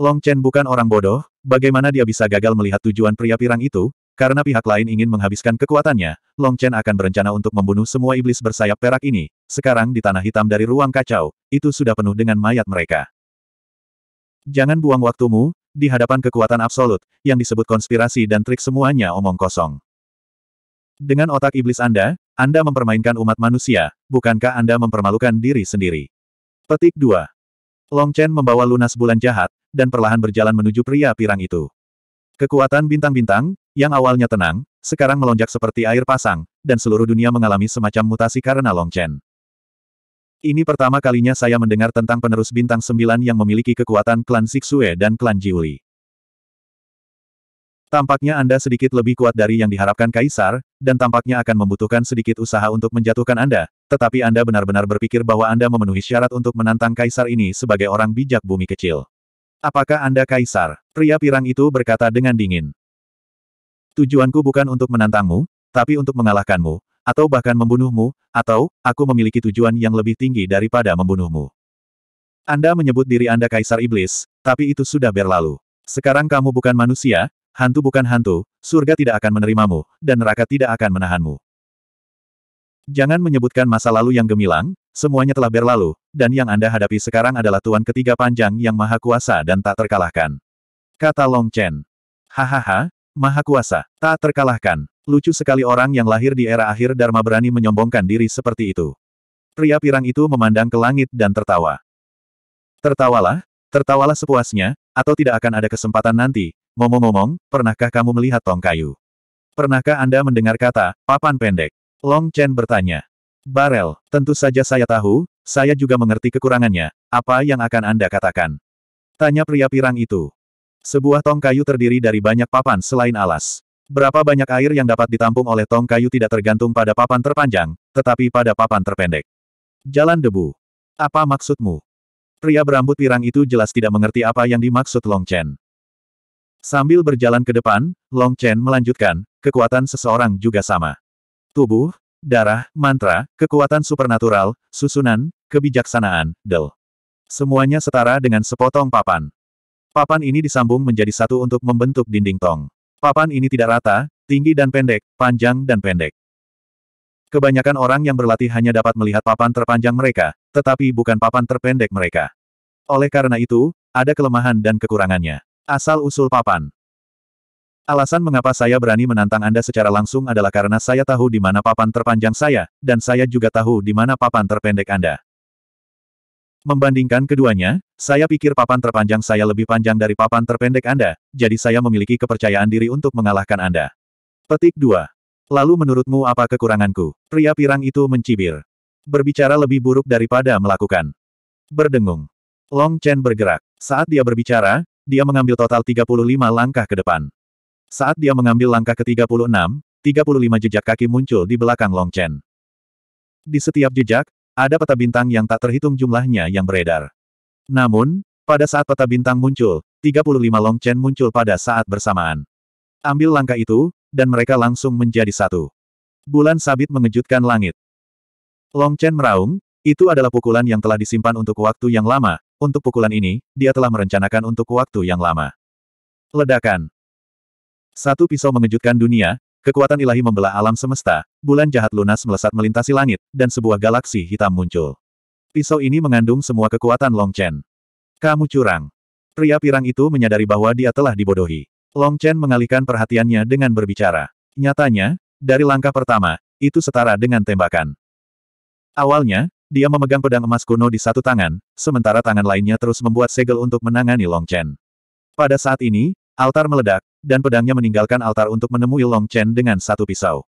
Long Chen bukan orang bodoh, bagaimana dia bisa gagal melihat tujuan pria pirang itu, karena pihak lain ingin menghabiskan kekuatannya, Long Chen akan berencana untuk membunuh semua iblis bersayap perak ini, sekarang di tanah hitam dari ruang kacau, itu sudah penuh dengan mayat mereka. Jangan buang waktumu, di hadapan kekuatan absolut, yang disebut konspirasi dan trik semuanya omong kosong. Dengan otak iblis Anda, Anda mempermainkan umat manusia, bukankah Anda mempermalukan diri sendiri? Petik 2. Long Chen membawa Lunas Bulan jahat, dan perlahan berjalan menuju pria pirang itu. Kekuatan bintang-bintang, yang awalnya tenang, sekarang melonjak seperti air pasang, dan seluruh dunia mengalami semacam mutasi karena Long Chen. Ini pertama kalinya saya mendengar tentang penerus bintang sembilan yang memiliki kekuatan klan Sixue dan klan Jiuli. Tampaknya Anda sedikit lebih kuat dari yang diharapkan Kaisar, dan tampaknya akan membutuhkan sedikit usaha untuk menjatuhkan Anda, tetapi Anda benar-benar berpikir bahwa Anda memenuhi syarat untuk menantang kaisar ini sebagai orang bijak bumi kecil. Apakah Anda kaisar? Pria pirang itu berkata dengan dingin. Tujuanku bukan untuk menantangmu, tapi untuk mengalahkanmu, atau bahkan membunuhmu, atau, aku memiliki tujuan yang lebih tinggi daripada membunuhmu. Anda menyebut diri Anda kaisar iblis, tapi itu sudah berlalu. Sekarang kamu bukan manusia, hantu bukan hantu, surga tidak akan menerimamu, dan neraka tidak akan menahanmu. Jangan menyebutkan masa lalu yang gemilang, semuanya telah berlalu, dan yang Anda hadapi sekarang adalah tuan ketiga panjang yang maha kuasa dan tak terkalahkan. Kata Long Chen. Hahaha, maha kuasa, tak terkalahkan. Lucu sekali orang yang lahir di era akhir Dharma berani menyombongkan diri seperti itu. Pria pirang itu memandang ke langit dan tertawa. Tertawalah, tertawalah sepuasnya, atau tidak akan ada kesempatan nanti. Ngomong-ngomong, pernahkah kamu melihat tong kayu? Pernahkah Anda mendengar kata, papan pendek? Long Chen bertanya. Barel, tentu saja saya tahu, saya juga mengerti kekurangannya, apa yang akan Anda katakan? Tanya pria pirang itu. Sebuah tong kayu terdiri dari banyak papan selain alas. Berapa banyak air yang dapat ditampung oleh tong kayu tidak tergantung pada papan terpanjang, tetapi pada papan terpendek. Jalan debu. Apa maksudmu? Pria berambut pirang itu jelas tidak mengerti apa yang dimaksud Long Chen. Sambil berjalan ke depan, Long Chen melanjutkan, kekuatan seseorang juga sama. Tubuh, darah, mantra, kekuatan supernatural, susunan, kebijaksanaan, del. Semuanya setara dengan sepotong papan. Papan ini disambung menjadi satu untuk membentuk dinding tong. Papan ini tidak rata, tinggi dan pendek, panjang dan pendek. Kebanyakan orang yang berlatih hanya dapat melihat papan terpanjang mereka, tetapi bukan papan terpendek mereka. Oleh karena itu, ada kelemahan dan kekurangannya. Asal-usul papan. Alasan mengapa saya berani menantang Anda secara langsung adalah karena saya tahu di mana papan terpanjang saya, dan saya juga tahu di mana papan terpendek Anda. Membandingkan keduanya, saya pikir papan terpanjang saya lebih panjang dari papan terpendek Anda, jadi saya memiliki kepercayaan diri untuk mengalahkan Anda. Petik 2. Lalu menurutmu apa kekuranganku? Pria pirang itu mencibir. Berbicara lebih buruk daripada melakukan. Berdengung. Long Chen bergerak. Saat dia berbicara, dia mengambil total 35 langkah ke depan. Saat dia mengambil langkah ke-36, 35 jejak kaki muncul di belakang Long Chen. Di setiap jejak, ada peta bintang yang tak terhitung jumlahnya yang beredar. Namun, pada saat peta bintang muncul, 35 Long Chen muncul pada saat bersamaan. Ambil langkah itu, dan mereka langsung menjadi satu. Bulan sabit mengejutkan langit. Long Chen meraung, itu adalah pukulan yang telah disimpan untuk waktu yang lama, untuk pukulan ini, dia telah merencanakan untuk waktu yang lama. Ledakan. Satu pisau mengejutkan dunia, kekuatan ilahi membelah alam semesta, bulan jahat lunas melesat melintasi langit, dan sebuah galaksi hitam muncul. Pisau ini mengandung semua kekuatan Long Chen. Kamu curang. Pria pirang itu menyadari bahwa dia telah dibodohi. Long Chen mengalihkan perhatiannya dengan berbicara. Nyatanya, dari langkah pertama, itu setara dengan tembakan. Awalnya, dia memegang pedang emas kuno di satu tangan, sementara tangan lainnya terus membuat segel untuk menangani Long Chen. Pada saat ini, Altar meledak, dan pedangnya meninggalkan altar untuk menemui Long Chen dengan satu pisau.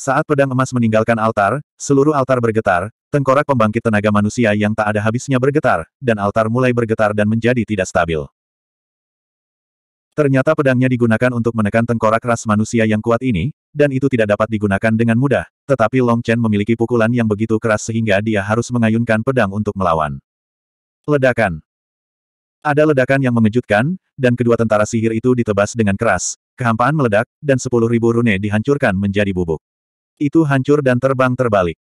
Saat pedang emas meninggalkan altar, seluruh altar bergetar, tengkorak pembangkit tenaga manusia yang tak ada habisnya bergetar, dan altar mulai bergetar dan menjadi tidak stabil. Ternyata pedangnya digunakan untuk menekan tengkorak ras manusia yang kuat ini, dan itu tidak dapat digunakan dengan mudah, tetapi Long Chen memiliki pukulan yang begitu keras sehingga dia harus mengayunkan pedang untuk melawan. Ledakan. Ada ledakan yang mengejutkan, dan kedua tentara sihir itu ditebas dengan keras, kehampaan meledak, dan sepuluh ribu rune dihancurkan menjadi bubuk. Itu hancur dan terbang terbalik.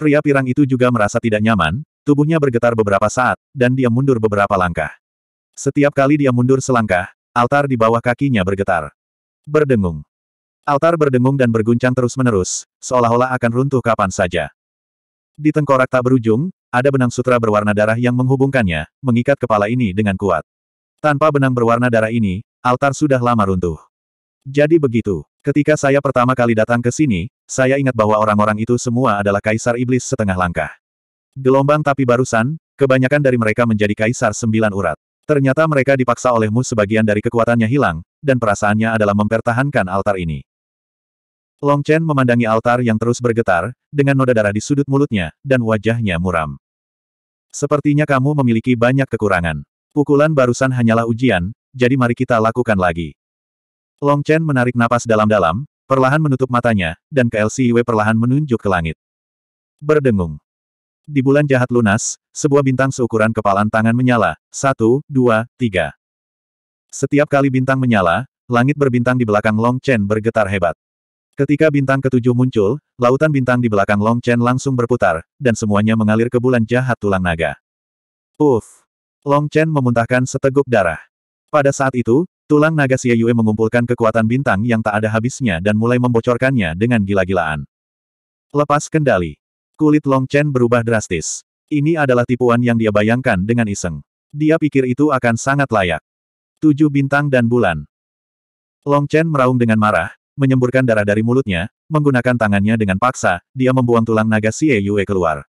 Pria pirang itu juga merasa tidak nyaman, tubuhnya bergetar beberapa saat, dan dia mundur beberapa langkah. Setiap kali dia mundur selangkah, altar di bawah kakinya bergetar. Berdengung. Altar berdengung dan berguncang terus-menerus, seolah-olah akan runtuh kapan saja. Di tengkorak tak berujung, ada benang sutra berwarna darah yang menghubungkannya, mengikat kepala ini dengan kuat. Tanpa benang berwarna darah ini, altar sudah lama runtuh. Jadi begitu, ketika saya pertama kali datang ke sini, saya ingat bahwa orang-orang itu semua adalah kaisar iblis setengah langkah. Gelombang tapi barusan, kebanyakan dari mereka menjadi kaisar sembilan urat. Ternyata mereka dipaksa olehmu sebagian dari kekuatannya hilang, dan perasaannya adalah mempertahankan altar ini. Long Chen memandangi altar yang terus bergetar, dengan noda darah di sudut mulutnya, dan wajahnya muram. Sepertinya kamu memiliki banyak kekurangan. Pukulan barusan hanyalah ujian, jadi mari kita lakukan lagi. Long Chen menarik napas dalam-dalam, perlahan menutup matanya, dan LCW perlahan menunjuk ke langit. Berdengung. Di bulan jahat lunas, sebuah bintang seukuran kepalan tangan menyala, satu, dua, tiga. Setiap kali bintang menyala, langit berbintang di belakang Long Chen bergetar hebat. Ketika bintang ketujuh muncul, lautan bintang di belakang Long Chen langsung berputar, dan semuanya mengalir ke bulan jahat tulang naga. Uff! Long Chen memuntahkan seteguk darah. Pada saat itu, tulang naga Xie Yue mengumpulkan kekuatan bintang yang tak ada habisnya dan mulai membocorkannya dengan gila-gilaan. Lepas kendali. Kulit Long Chen berubah drastis. Ini adalah tipuan yang dia bayangkan dengan iseng. Dia pikir itu akan sangat layak. Tujuh bintang dan bulan. Long Chen meraung dengan marah, menyemburkan darah dari mulutnya, menggunakan tangannya dengan paksa, dia membuang tulang naga Xie Yue keluar.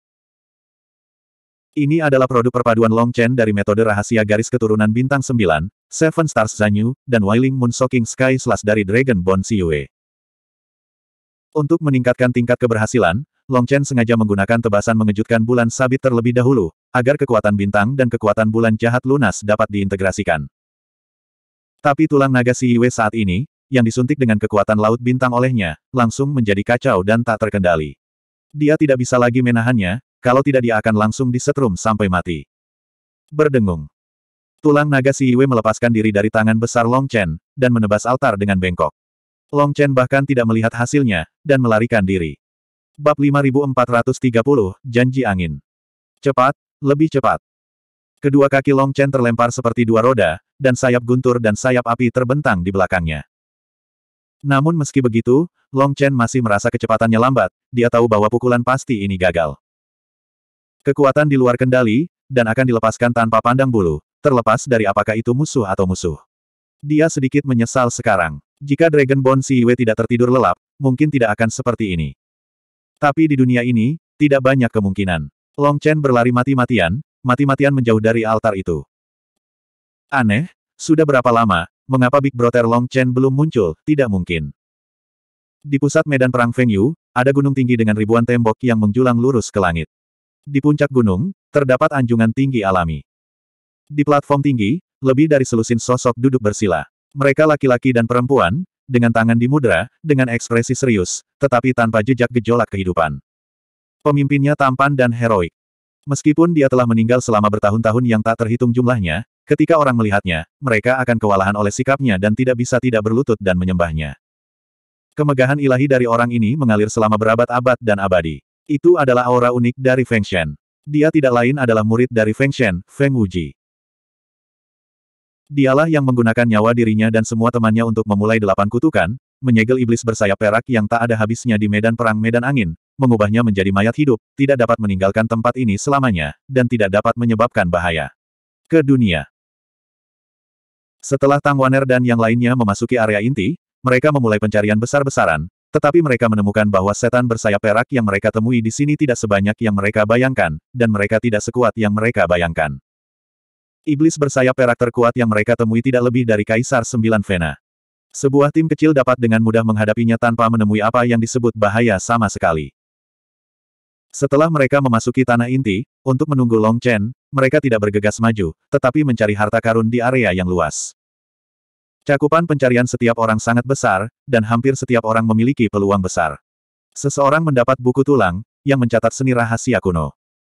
Ini adalah produk perpaduan Long Chen dari metode rahasia garis keturunan bintang 9, Seven Stars Zanyu, dan Wailing Moon Shocking Sky Slash dari Dragon Bone Siyue. Untuk meningkatkan tingkat keberhasilan, Long Chen sengaja menggunakan tebasan mengejutkan bulan sabit terlebih dahulu, agar kekuatan bintang dan kekuatan bulan jahat lunas dapat diintegrasikan. Tapi tulang naga Siyue saat ini, yang disuntik dengan kekuatan laut bintang olehnya, langsung menjadi kacau dan tak terkendali. Dia tidak bisa lagi menahannya, kalau tidak dia akan langsung disetrum sampai mati. Berdengung. Tulang naga Si Yue melepaskan diri dari tangan besar Long Chen, dan menebas altar dengan bengkok. Long Chen bahkan tidak melihat hasilnya, dan melarikan diri. Bab 5430, Janji Angin. Cepat, lebih cepat. Kedua kaki Long Chen terlempar seperti dua roda, dan sayap guntur dan sayap api terbentang di belakangnya. Namun meski begitu, Long Chen masih merasa kecepatannya lambat, dia tahu bahwa pukulan pasti ini gagal. Kekuatan di luar kendali, dan akan dilepaskan tanpa pandang bulu, terlepas dari apakah itu musuh atau musuh. Dia sedikit menyesal sekarang. Jika Dragon Bone Yue tidak tertidur lelap, mungkin tidak akan seperti ini. Tapi di dunia ini, tidak banyak kemungkinan. Long Chen berlari mati-matian, mati-matian menjauh dari altar itu. Aneh, sudah berapa lama, mengapa Big Brother Long Chen belum muncul, tidak mungkin. Di pusat medan perang Feng Yu, ada gunung tinggi dengan ribuan tembok yang menjulang lurus ke langit. Di puncak gunung, terdapat anjungan tinggi alami. Di platform tinggi, lebih dari selusin sosok duduk bersila. Mereka laki-laki dan perempuan, dengan tangan di mudra, dengan ekspresi serius, tetapi tanpa jejak gejolak kehidupan. Pemimpinnya tampan dan heroik. Meskipun dia telah meninggal selama bertahun-tahun yang tak terhitung jumlahnya, ketika orang melihatnya, mereka akan kewalahan oleh sikapnya dan tidak bisa tidak berlutut dan menyembahnya. Kemegahan ilahi dari orang ini mengalir selama berabad-abad dan abadi. Itu adalah aura unik dari Feng Shen. Dia tidak lain adalah murid dari Feng Shen, Feng Wuji. Dialah yang menggunakan nyawa dirinya dan semua temannya untuk memulai delapan kutukan, menyegel iblis bersayap perak yang tak ada habisnya di medan perang medan angin, mengubahnya menjadi mayat hidup, tidak dapat meninggalkan tempat ini selamanya, dan tidak dapat menyebabkan bahaya. Ke dunia. Setelah Tang Waner dan yang lainnya memasuki area inti, mereka memulai pencarian besar-besaran, tetapi mereka menemukan bahwa setan bersayap perak yang mereka temui di sini tidak sebanyak yang mereka bayangkan, dan mereka tidak sekuat yang mereka bayangkan. Iblis bersayap perak terkuat yang mereka temui tidak lebih dari Kaisar Sembilan Vena. Sebuah tim kecil dapat dengan mudah menghadapinya tanpa menemui apa yang disebut bahaya sama sekali. Setelah mereka memasuki tanah inti, untuk menunggu Long Chen, mereka tidak bergegas maju, tetapi mencari harta karun di area yang luas. Cakupan pencarian setiap orang sangat besar, dan hampir setiap orang memiliki peluang besar. Seseorang mendapat buku tulang, yang mencatat seni rahasia kuno.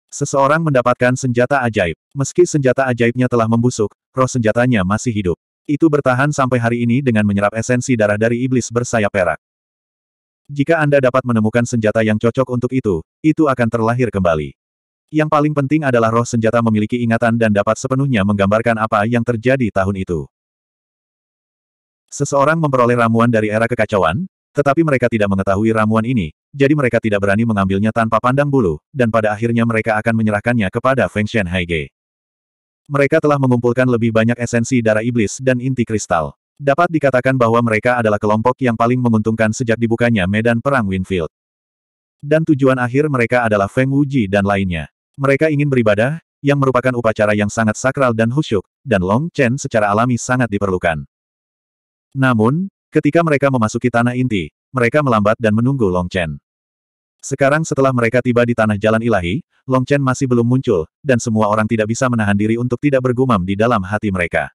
Seseorang mendapatkan senjata ajaib. Meski senjata ajaibnya telah membusuk, roh senjatanya masih hidup. Itu bertahan sampai hari ini dengan menyerap esensi darah dari iblis bersayap perak. Jika Anda dapat menemukan senjata yang cocok untuk itu, itu akan terlahir kembali. Yang paling penting adalah roh senjata memiliki ingatan dan dapat sepenuhnya menggambarkan apa yang terjadi tahun itu. Seseorang memperoleh ramuan dari era kekacauan, tetapi mereka tidak mengetahui ramuan ini, jadi mereka tidak berani mengambilnya tanpa pandang bulu, dan pada akhirnya mereka akan menyerahkannya kepada Feng Shen Haige. Mereka telah mengumpulkan lebih banyak esensi darah iblis dan inti kristal. Dapat dikatakan bahwa mereka adalah kelompok yang paling menguntungkan sejak dibukanya medan perang Winfield. Dan tujuan akhir mereka adalah Feng Wuji dan lainnya. Mereka ingin beribadah, yang merupakan upacara yang sangat sakral dan khusyuk, dan Long Chen secara alami sangat diperlukan. Namun, ketika mereka memasuki tanah inti, mereka melambat dan menunggu Long Chen. Sekarang setelah mereka tiba di tanah jalan ilahi, Long Chen masih belum muncul, dan semua orang tidak bisa menahan diri untuk tidak bergumam di dalam hati mereka.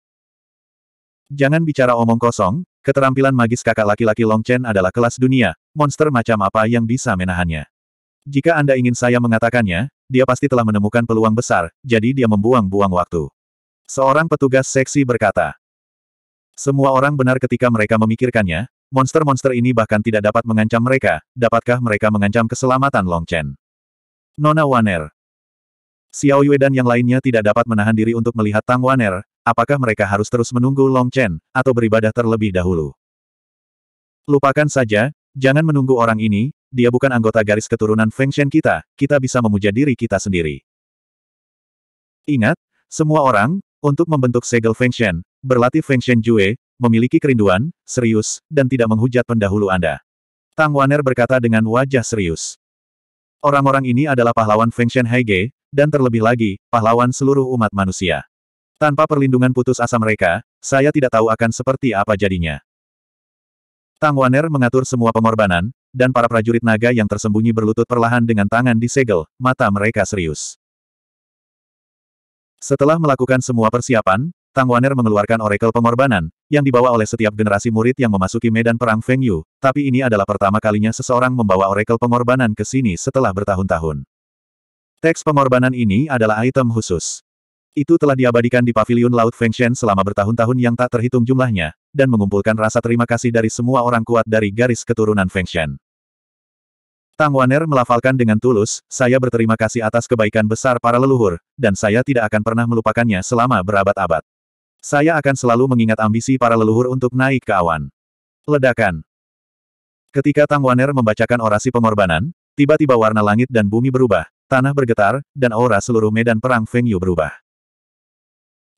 Jangan bicara omong kosong, keterampilan magis kakak laki-laki Long Chen adalah kelas dunia, monster macam apa yang bisa menahannya. Jika Anda ingin saya mengatakannya, dia pasti telah menemukan peluang besar, jadi dia membuang-buang waktu. Seorang petugas seksi berkata, semua orang benar ketika mereka memikirkannya, monster-monster ini bahkan tidak dapat mengancam mereka, dapatkah mereka mengancam keselamatan Long Chen? Nona Waner. Xiao Yue dan yang lainnya tidak dapat menahan diri untuk melihat Tang Waner, apakah mereka harus terus menunggu Long Chen, atau beribadah terlebih dahulu? Lupakan saja, jangan menunggu orang ini, dia bukan anggota garis keturunan Feng Shen kita, kita bisa memuja diri kita sendiri. Ingat, semua orang, untuk membentuk segel Feng Shen, Berlatih Feng Shen Jue, memiliki kerinduan, serius, dan tidak menghujat pendahulu Anda. Tang Waner berkata dengan wajah serius. Orang-orang ini adalah pahlawan Feng Shen Ge dan terlebih lagi, pahlawan seluruh umat manusia. Tanpa perlindungan putus asa mereka, saya tidak tahu akan seperti apa jadinya. Tang Waner mengatur semua pengorbanan, dan para prajurit naga yang tersembunyi berlutut perlahan dengan tangan disegel, mata mereka serius. Setelah melakukan semua persiapan, Tang Waner mengeluarkan Oracle pengorbanan, yang dibawa oleh setiap generasi murid yang memasuki medan perang Feng Yu, tapi ini adalah pertama kalinya seseorang membawa Oracle pengorbanan ke sini setelah bertahun-tahun. Teks pengorbanan ini adalah item khusus. Itu telah diabadikan di Paviliun Laut Fengshen selama bertahun-tahun yang tak terhitung jumlahnya, dan mengumpulkan rasa terima kasih dari semua orang kuat dari garis keturunan Fengshen. Tang Waner melafalkan dengan tulus, saya berterima kasih atas kebaikan besar para leluhur, dan saya tidak akan pernah melupakannya selama berabad-abad. Saya akan selalu mengingat ambisi para leluhur untuk naik ke awan. Ledakan. Ketika Tang Waner membacakan orasi pengorbanan, tiba-tiba warna langit dan bumi berubah, tanah bergetar, dan aura seluruh medan perang Feng Yu berubah.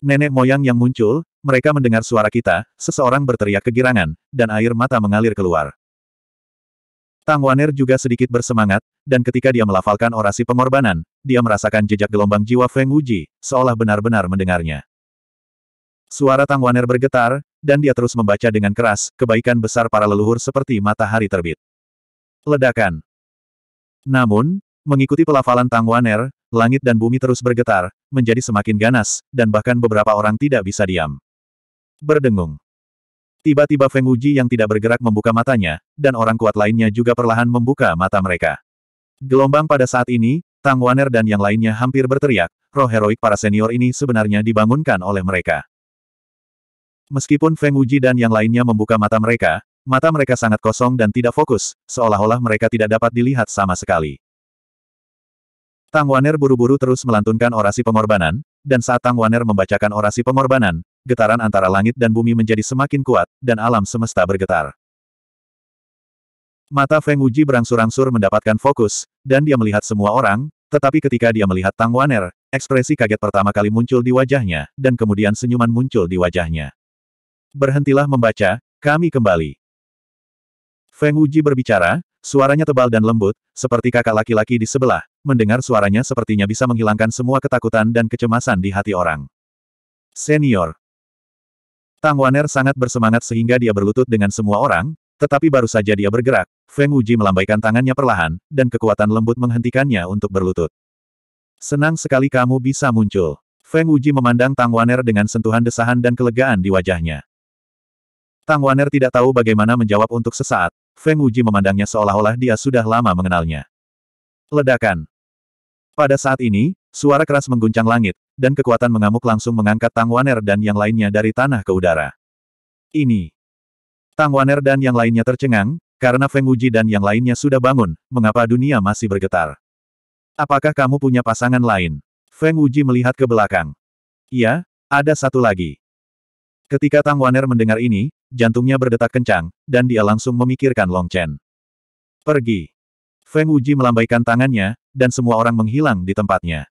Nenek moyang yang muncul, mereka mendengar suara kita, seseorang berteriak kegirangan, dan air mata mengalir keluar. Tang Waner juga sedikit bersemangat, dan ketika dia melafalkan orasi pengorbanan, dia merasakan jejak gelombang jiwa Feng Wuji, seolah benar-benar mendengarnya. Suara Tang Waner bergetar, dan dia terus membaca dengan keras, kebaikan besar para leluhur seperti matahari terbit. Ledakan. Namun, mengikuti pelafalan Tang Waner, langit dan bumi terus bergetar, menjadi semakin ganas, dan bahkan beberapa orang tidak bisa diam. Berdengung. Tiba-tiba Feng Wuji yang tidak bergerak membuka matanya, dan orang kuat lainnya juga perlahan membuka mata mereka. Gelombang pada saat ini, Tang Waner dan yang lainnya hampir berteriak, roh heroik para senior ini sebenarnya dibangunkan oleh mereka. Meskipun Feng Wuji dan yang lainnya membuka mata mereka, mata mereka sangat kosong dan tidak fokus, seolah-olah mereka tidak dapat dilihat sama sekali. Tang Waner buru-buru terus melantunkan orasi pengorbanan, dan saat Tang Waner membacakan orasi pengorbanan, getaran antara langit dan bumi menjadi semakin kuat, dan alam semesta bergetar. Mata Feng Wuji berangsur-angsur mendapatkan fokus, dan dia melihat semua orang, tetapi ketika dia melihat Tang Waner, ekspresi kaget pertama kali muncul di wajahnya, dan kemudian senyuman muncul di wajahnya. Berhentilah membaca, kami kembali. Feng Wuji berbicara, suaranya tebal dan lembut, seperti kakak laki-laki di sebelah. Mendengar suaranya sepertinya bisa menghilangkan semua ketakutan dan kecemasan di hati orang. Senior. Tang Waner sangat bersemangat sehingga dia berlutut dengan semua orang, tetapi baru saja dia bergerak, Feng Wuji melambaikan tangannya perlahan, dan kekuatan lembut menghentikannya untuk berlutut. Senang sekali kamu bisa muncul. Feng Wuji memandang Tang Waner dengan sentuhan desahan dan kelegaan di wajahnya. Tang Waner tidak tahu bagaimana menjawab untuk sesaat, Feng Wuji memandangnya seolah-olah dia sudah lama mengenalnya. Ledakan. Pada saat ini, suara keras mengguncang langit, dan kekuatan mengamuk langsung mengangkat Tang Waner dan yang lainnya dari tanah ke udara. Ini. Tang Waner dan yang lainnya tercengang, karena Feng Wuji dan yang lainnya sudah bangun, mengapa dunia masih bergetar? Apakah kamu punya pasangan lain? Feng Wuji melihat ke belakang. Iya, ada satu lagi. Ketika Tang Waner mendengar ini, jantungnya berdetak kencang, dan dia langsung memikirkan Long Chen. Pergi. Feng Wuji melambaikan tangannya, dan semua orang menghilang di tempatnya.